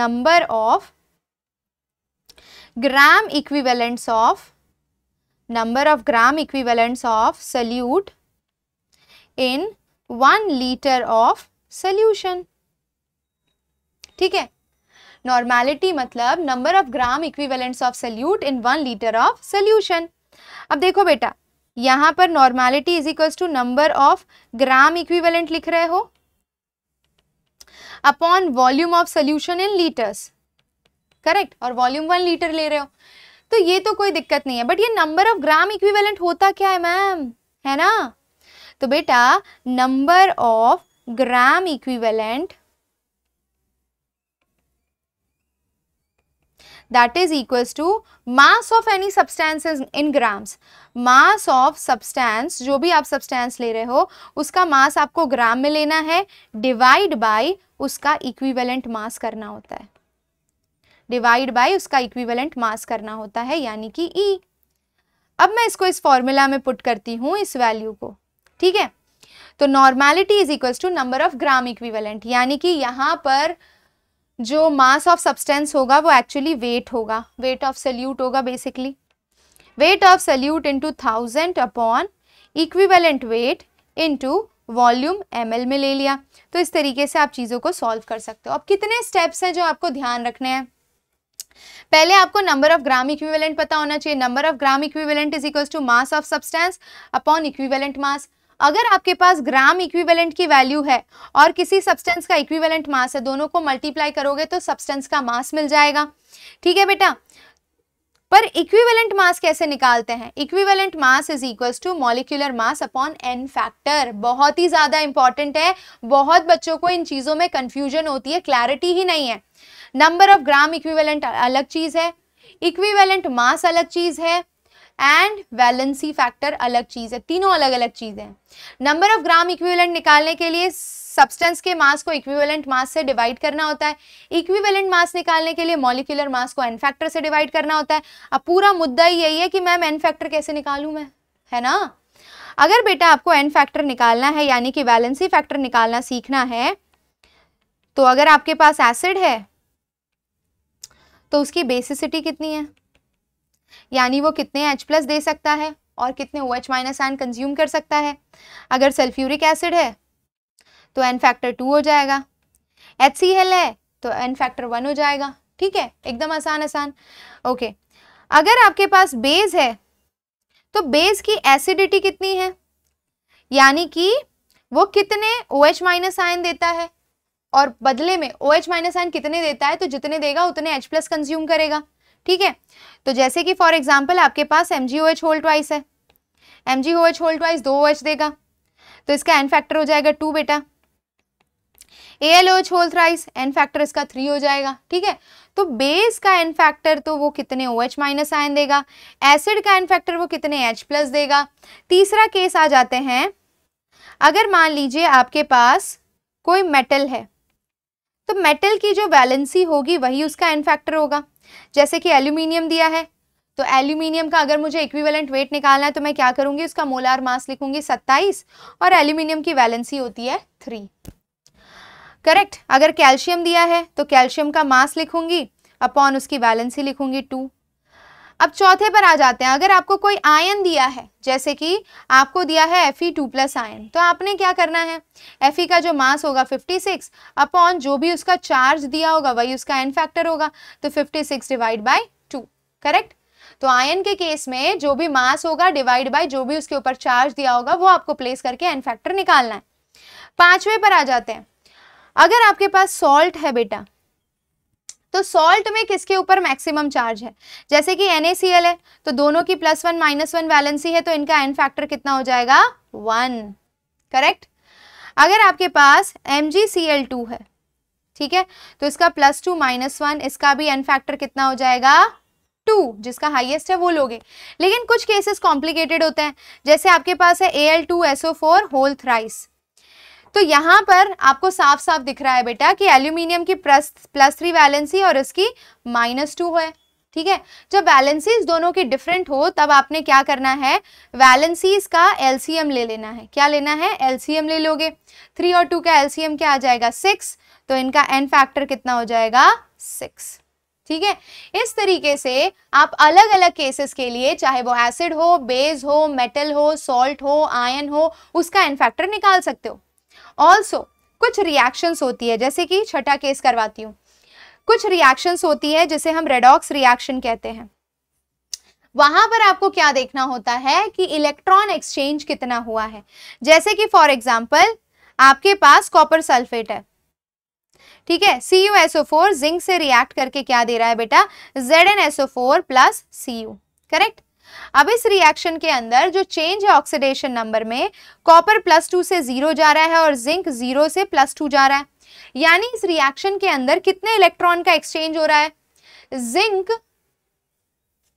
number of gram equivalents of number of gram equivalents of solute in 1 liter of solution. ठीक है नॉर्मैलिटी मतलब number of gram equivalents of solute in one litre of solution अब देखो बेटा यहां पर normality is equals to number of gram equivalent लिख रहे हो upon volume of solution in litres correct और वॉल्यूम वन लीटर ले रहे हो तो ये तो कोई दिक्कत नहीं है बट ये नंबर ऑफ ग्राम इक्विवेलेंट होता क्या है मैम है ना तो बेटा number of gram equivalent that is equals to mass of any substance in grams mass of substance जो भी आप सब्सटेंस ले रहे हो उसका मास आपको ग्राम में लेना है डिवाइड बाई उसका इक्विवेलेंट मास करना होता है डिवाइड बाय उसका इक्विवेलेंट मास करना होता है यानी कि ई e. अब मैं इसको इस फॉर्मूला में पुट करती हूँ इस वैल्यू को ठीक है तो normality is equals to number of gram equivalent यानी कि यहाँ पर जो मास ऑफ सब्सटेंस होगा वो एक्चुअली वेट होगा वेट ऑफ सल्यूट होगा basically weight of solute into thousand upon equivalent weight into volume M में ले लिया तो इस तरीके से आप चीज़ों को सॉल्व कर सकते हो अब कितने स्टेप्स हैं जो आपको ध्यान रखने हैं पहले आपको नंबर ऑफ ग्राम इक्विवेलेंट पता होना चाहिए number of gram equivalent is equal to mass of substance upon equivalent mass अगर आपके पास ग्राम इक्विवेलेंट की वैल्यू है और किसी सब्सटेंस का इक्विवेलेंट मास है दोनों को मल्टीप्लाई करोगे तो सब्सटेंस का मास मिल जाएगा ठीक है बेटा पर इक्विवेलेंट मास कैसे निकालते हैं equivalent mass is equals to molecular mass upon N factor बहुत ही ज़्यादा इंपॉर्टेंट है बहुत बच्चों को इन चीज़ों में कंफ्यूजन होती है क्लैरिटी ही नहीं है नंबर ऑफ ग्राम इक्विवेलेंट अलग चीज़ है इक्विवेलेंट मास अलग चीज़ है एंड वैलेंसी फैक्टर अलग चीज़ है तीनों अलग अलग चीज़ें हैं नंबर ऑफ ग्राम इक्विवेलेंट निकालने के लिए सब्सटेंस के मास को इक्विवेलेंट मास से डिवाइड करना होता है इक्विवेलेंट मास निकालने के लिए मॉलिकुलर मास को एन फैक्टर से डिवाइड करना होता है अब पूरा मुद्दा ही यही है कि मैम एन फैक्टर कैसे निकालूं मैं है ना अगर बेटा आपको एन फैक्टर निकालना है यानी कि वैलेंसी फैक्टर निकालना सीखना है तो अगर आपके पास एसिड है तो उसकी बेसिसिटी कितनी है यानी वो कितने एच प्लस दे सकता है और कितने O H minus N consume कर सकता है अगर सल्फ्यूरिक एसिड है तो एन फैक्टर टू हो जाएगा एच सी एल है तो एन फैक्टर वन हो जाएगा ठीक है एकदम आसान आसान ओके अगर आपके पास बेस है तो बेस की एसिडिटी कितनी है यानी कि वो कितने ओ एच माइनस आयन देता है और बदले में ओ एच माइनस आयन कितने देता है तो जितने देगा उतने एच प्लस कंज्यूम करेगा ठीक है तो जैसे कि फॉर एग्जाम्पल आपके पास M G O H whole twice है M G O H whole twice दो ओ एच देगा तो इसका एन फैक्टर हो जाएगा टू बेटा A L O H whole thrice N factor इसका थ्री हो जाएगा ठीक है तो बेस का एन फैक्टर तो वो कितने ओ एच माइनस आयन देगा एसिड का एन फैक्टर वो कितने एच प्लस देगा तीसरा केस आ जाते हैं अगर मान लीजिए आपके पास कोई मेटल है तो मेटल की जो वैलेंसी होगी वही उसका एन फैक्टर होगा जैसे कि एल्यूमिनियम दिया है तो एल्यूमिनियम का अगर मुझे इक्विवेलेंट वेट निकालना है तो मैं क्या करूँगी उसका मोलार मास लिखूंगी सत्ताईस और एल्यूमिनियम की वैलेंसी होती है थ्री करेक्ट अगर कैल्शियम दिया है तो कैल्शियम का मास लिखूंगी अपॉन उसकी वैलेंसी लिखूंगी टू अब चौथे पर आ जाते हैं अगर आपको कोई आयन दिया है जैसे कि आपको दिया है F E two plus ion तो आपने क्या करना है एफ ई का जो मास होगा 56 अपॉन जो भी उसका चार्ज दिया होगा वही उसका एन फैक्टर होगा तो 56 डिवाइड बाई टू करेक्ट तो आयन के केस में जो भी मास होगा डिवाइड बाई जो भी उसके ऊपर चार्ज दिया होगा वो आपको प्लेस करके एन फैक्टर निकालना है पांचवें पर आ जाते हैं अगर आपके पास सॉल्ट है बेटा तो सॉल्ट में किसके ऊपर मैक्सिमम चार्ज है जैसे कि NaCl है तो दोनों की plus one minus one valency है तो इनका एन फैक्टर कितना हो जाएगा वन करेक्ट अगर आपके पास MgCl2 है ठीक है तो इसका प्लस टू माइनस वन इसका भी एन फैक्टर कितना हो जाएगा टू जिसका हाईएस्ट है वो लोगे लेकिन कुछ केसेस कॉम्प्लिकेटेड होते हैं जैसे आपके पास है A L two S O four whole thrice तो यहाँ पर आपको साफ साफ दिख रहा है बेटा कि एल्यूमिनियम की प्लस प्लस थ्री वैलेंसी और इसकी माइनस टू है ठीक है जब वैलेंसीज दोनों की डिफरेंट हो तब आपने क्या करना है वैलेंसीज का एलसीएम ले लेना है क्या लेना है एलसीएम ले लोगे थ्री और टू का एलसीएम क्या आ जाएगा सिक्स तो इनका एन फैक्टर कितना हो जाएगा सिक्स ठीक है इस तरीके से आप अलग अलग केसेस के लिए चाहे वो एसिड हो बेस हो मेटल हो सॉल्ट हो आयन हो उसका एन फैक्टर निकाल सकते हो ऑल्सो कुछ रिएक्शंस होती है जैसे कि छठा केस करवाती हूँ कुछ रिएक्शंस होती है जिसे हम रेडॉक्स रिएक्शन कहते हैं वहां पर आपको क्या देखना होता है कि इलेक्ट्रॉन एक्सचेंज कितना हुआ है जैसे कि फॉर एग्जाम्पल आपके पास कॉपर सल्फेट है ठीक है C U S O four zinc से रिएक्ट करके क्या दे रहा है बेटा Z N S O four plus C U correct अब इस रिएक्शन के अंदर जो चेंज है ऑक्सीडेशन नंबर में कॉपर प्लस टू से जीरो जा रहा है और जिंक जीरो से प्लस टू जा रहा है यानी इस रिएक्शन के अंदर कितने इलेक्ट्रॉन का एक्सचेंज हो रहा है जिंक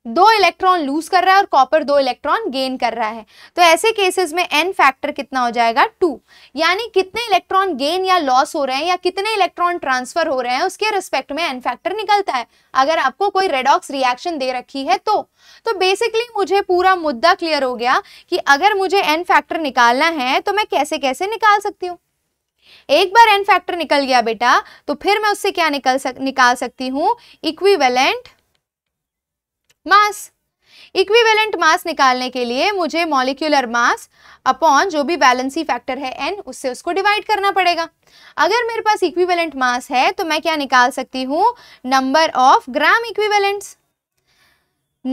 दो इलेक्ट्रॉन लूज कर रहा है और कॉपर दो इलेक्ट्रॉन गेन कर रहा है तो ऐसे केसेस में एन फैक्टर कितना हो जाएगा टू यानी कितने इलेक्ट्रॉन गेन या लॉस हो रहे हैं या कितने इलेक्ट्रॉन ट्रांसफर हो रहे हैं उसके रिस्पेक्ट में एन फैक्टर निकलता है अगर आपको कोई रेडॉक्स रिएक्शन दे रखी है तो तो बेसिकली मुझे पूरा मुद्दा क्लियर हो गया कि अगर मुझे एन फैक्टर निकालना है तो मैं कैसे कैसे निकाल सकती हूँ एक बार एन फैक्टर निकल गया बेटा तो फिर मैं उससे क्या निकल सक निकाल सकती हूँ इक्विवेलेंट मास इक्विवेलेंट मास निकालने के लिए मुझे मॉलिक्यूलर मास अपॉन जो भी बैलेंसी फैक्टर है एन उससे उसको डिवाइड करना पड़ेगा अगर मेरे पास इक्विवेलेंट मास है तो मैं क्या निकाल सकती हूँ number of gram equivalents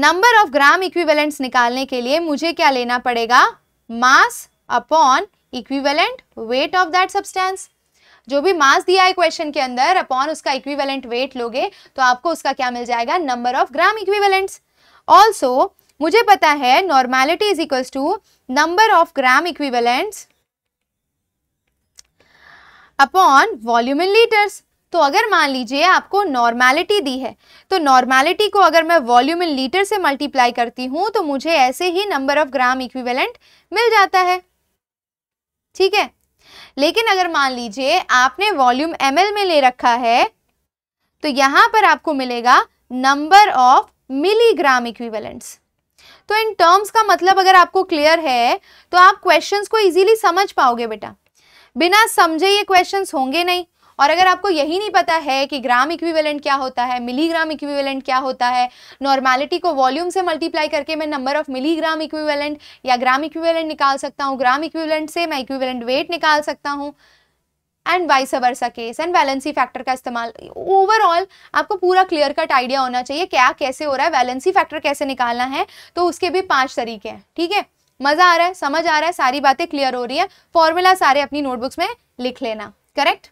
number of gram equivalents निकालने के लिए मुझे क्या लेना पड़ेगा mass upon equivalent weight of that substance जो भी मास दिया है क्वेश्चन के अंदर अपॉन उसका इक्विवेलेंट वेट लोगे तो आपको उसका क्या मिल जाएगा number of gram equivalents also मुझे पता है normality is equals to number of gram equivalents upon volume in litres तो अगर मान लीजिए आपको नॉर्मैलिटी दी है तो नॉर्मैलिटी को अगर मैं वॉल्यूम इन लीटर से मल्टीप्लाई करती हूँ तो मुझे ऐसे ही नंबर ऑफ ग्राम इक्विवेलेंट मिल जाता है ठीक है लेकिन अगर मान लीजिए आपने वॉल्यूम एम में ले रखा है तो यहां पर आपको मिलेगा नंबर ऑफ मिलीग्राम इक्विवेलेंट्स तो इन टर्म्स का मतलब अगर आपको क्लियर है तो आप क्वेश्चंस को इजीली समझ पाओगे बेटा बिना समझे ये क्वेश्चंस होंगे नहीं और अगर आपको यही नहीं पता है कि ग्राम इक्विवेलेंट क्या होता है मिलीग्राम इक्विवेलेंट क्या होता है नॉर्मैलिटी को वॉल्यूम से मल्टीप्लाई करके मैं नंबर ऑफ मिलीग्राम इक्विवेलेंट या ग्राम इक्विवेलेंट निकाल सकता हूँ ग्राम इक्विवेलेंट से मैं इक्विवेलेंट वेट निकाल सकता हूँ and vice versa case and valency factor का इस्तेमाल ओवरऑल आपको पूरा क्लियर कट आइडिया होना चाहिए क्या कैसे हो रहा है वैलेंसी फैक्टर कैसे निकालना है तो उसके भी पांच तरीके हैं ठीक है मज़ा आ रहा है समझ आ रहा है सारी बातें क्लियर हो रही है फॉर्मूला सारे अपनी नोटबुक्स में लिख लेना करेक्ट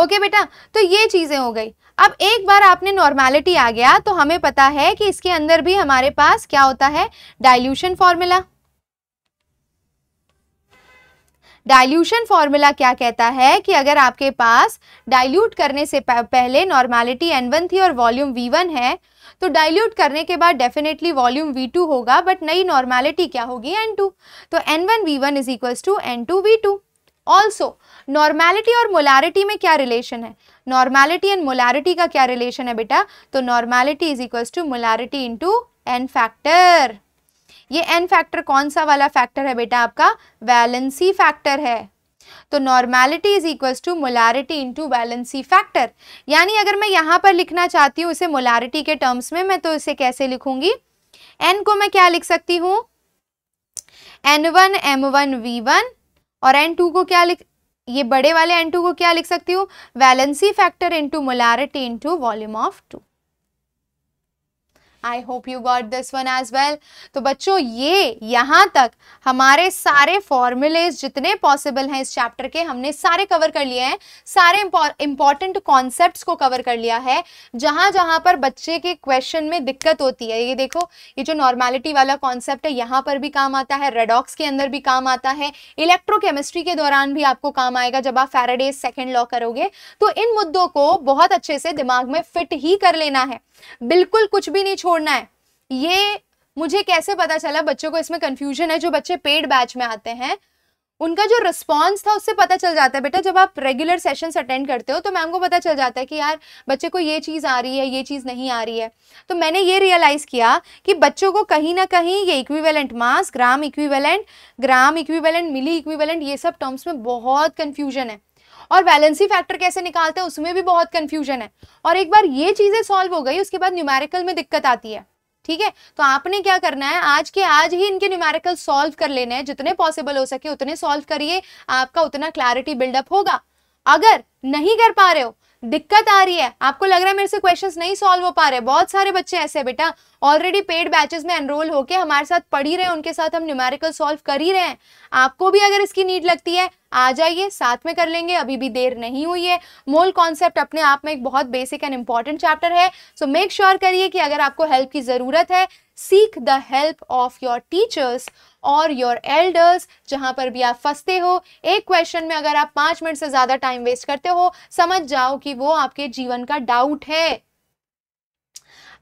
ओके बेटा तो ये चीज़ें हो गई अब एक बार आपने नॉर्मैलिटी आ गया तो हमें पता है कि इसके अंदर भी हमारे पास क्या होता है डाइल्यूशन फॉर्मूला डाइल्यूशन फॉर्मूला क्या कहता है कि अगर आपके पास डाइल्यूट करने से पहले एन N1 थी और वॉल्यूम V1 है तो डाइल्यूट करने के बाद डेफिनेटली वॉल्यूम V2 होगा बट नई नॉर्मैलिटी क्या होगी N2 तो N1 V1 one is equals to N two V two also normality और मोलारिटी में क्या रिलेशन है नॉर्मैलिटी एंड मोलारिटी का क्या रिलेशन है बेटा तो normality is equals to molarity into N factor ये एन फैक्टर कौन सा वाला फैक्टर है बेटा आपका वैलेंसी फैक्टर है तो normality is equals to molarity into valency factor यानी अगर मैं यहाँ पर लिखना चाहती हूँ इसे मोलारिटी के टर्म्स में मैं तो इसे कैसे लिखूंगी एन को मैं क्या लिख सकती हूँ N one M one V one और एन टू को क्या लिख ये बड़े वाले एन टू को क्या लिख सकती हूँ valency factor into molarity into volume of two I hope you got this one as well तो बच्चों ये यहाँ तक हमारे सारे फॉर्मूलेज जितने पॉसिबल हैं इस चैप्टर के हमने सारे कवर कर लिए हैं सारे इंपॉर्टेंट कॉन्सेप्ट को कवर कर लिया है जहाँ जहाँ पर बच्चे के क्वेश्चन में दिक्कत होती है ये देखो ये जो नॉर्मेलिटी वाला कॉन्सेप्ट है यहाँ पर भी काम आता है रेडॉक्स के अंदर भी काम आता है इलेक्ट्रोकेमिस्ट्री के दौरान भी आपको काम आएगा जब आप फेराडे सेकेंड लॉ करोगे तो इन मुद्दों को बहुत अच्छे से दिमाग में फिट ही कर लेना है बिल्कुल कुछ भी नहीं छोड़ छोड़ना है ये मुझे कैसे पता चला बच्चों को इसमें कन्फ्यूजन है जो बच्चे पेड बैच में आते हैं उनका जो रिस्पॉन्स था उससे पता चल जाता है बेटा जब आप रेगुलर सेशंस अटेंड करते हो तो मैम को पता चल जाता है कि यार बच्चे को ये चीज़ आ रही है ये चीज़ नहीं आ रही है तो मैंने ये रियलाइज़ किया कि बच्चों को कहीं ना कहीं ये equivalent mass gram equivalent gram equivalent milli equivalent ये सब टर्म्स में बहुत कन्फ्यूजन है और वैलेंसी फैक्टर कैसे निकालते हैं उसमें भी बहुत कंफ्यूजन है और एक बार ये चीज़ें सॉल्व हो गई उसके बाद न्यूमेरिकल में दिक्कत आती है ठीक है तो आपने क्या करना है आज के आज ही इनके न्यूमेरिकल सॉल्व कर लेने हैं जितने पॉसिबल हो सके उतने सॉल्व करिए आपका उतना क्लैरिटी बिल्डअप होगा अगर नहीं कर पा रहे हो दिक्कत आ रही है आपको लग रहा है मेरे से क्वेश्चंस नहीं सॉल्व हो पा रहे बहुत सारे बच्चे ऐसे बेटा ऑलरेडी पेड बैचेस में एनरोल होके हमारे साथ पढ़ी रहे हैं उनके साथ हम न्यूमेरिकल सॉल्व कर ही रहे हैं आपको भी अगर इसकी नीड लगती है आ जाइए साथ में कर लेंगे अभी भी देर नहीं हुई है मोल कॉन्सेप्ट अपने आप में एक बहुत बेसिक एंड इंपॉर्टेंट चैप्टर है सो मेक श्योर करिए कि अगर आपको हेल्प की ज़रूरत है seek the help of your teachers और योर एल्डर्स जहाँ पर भी आप फंसते हो एक क्वेश्चन में अगर आप पाँच मिनट से ज़्यादा टाइम वेस्ट करते हो समझ जाओ कि वो आपके जीवन का डाउट है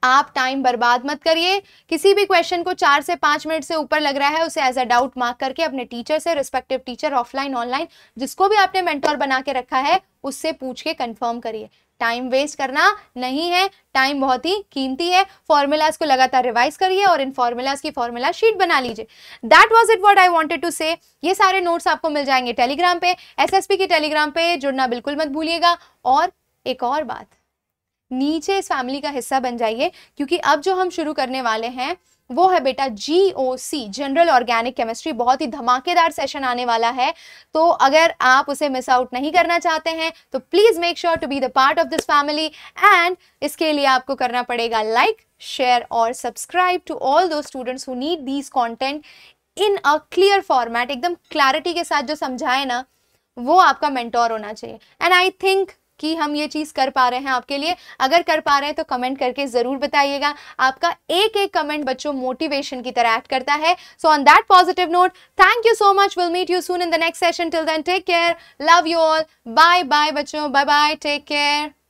आप टाइम बर्बाद मत करिए किसी भी क्वेश्चन को चार से पाँच मिनट से ऊपर लग रहा है उसे एज अ डाउट मार्क करके अपने टीचर से रिस्पेक्टिव टीचर ऑफलाइन ऑनलाइन जिसको भी आपने मेंटोर बना के रखा है उससे पूछ के कंफर्म करिए टाइम वेस्ट करना नहीं है टाइम बहुत ही कीमती है फॉर्मूलाज को लगातार रिवाइज करिए और इन फॉर्मूलाज की फॉर्मूला शीट बना लीजिए that was it what I wanted to say ये सारे नोट्स आपको मिल जाएंगे टेलीग्राम पे एसएसपी के टेलीग्राम पे जुड़ना बिल्कुल मत भूलिएगा और एक और बात नीचे इस फैमिली का हिस्सा बन जाइए क्योंकि अब जो हम शुरू करने वाले हैं वो है बेटा G O C general organic chemistry बहुत ही धमाकेदार सेशन आने वाला है तो अगर आप उसे मिस आउट नहीं करना चाहते हैं तो please make sure to be the part of this family and इसके लिए आपको करना पड़ेगा लाइक शेयर और subscribe to all those students who need these content in a clear format एकदम क्लैरिटी के साथ जो समझाए ना वो आपका मेंटोर होना चाहिए एंड आई थिंक कि हम ये चीज़ कर पा रहे हैं आपके लिए अगर कर पा रहे हैं तो कमेंट करके ज़रूर बताइएगा आपका एक एक कमेंट बच्चों मोटिवेशन की तरह एक्ट करता है so on that positive note thank you so much will meet you soon in the next session till then take care love you all bye bye बच्चों बाय बाय टेक केयर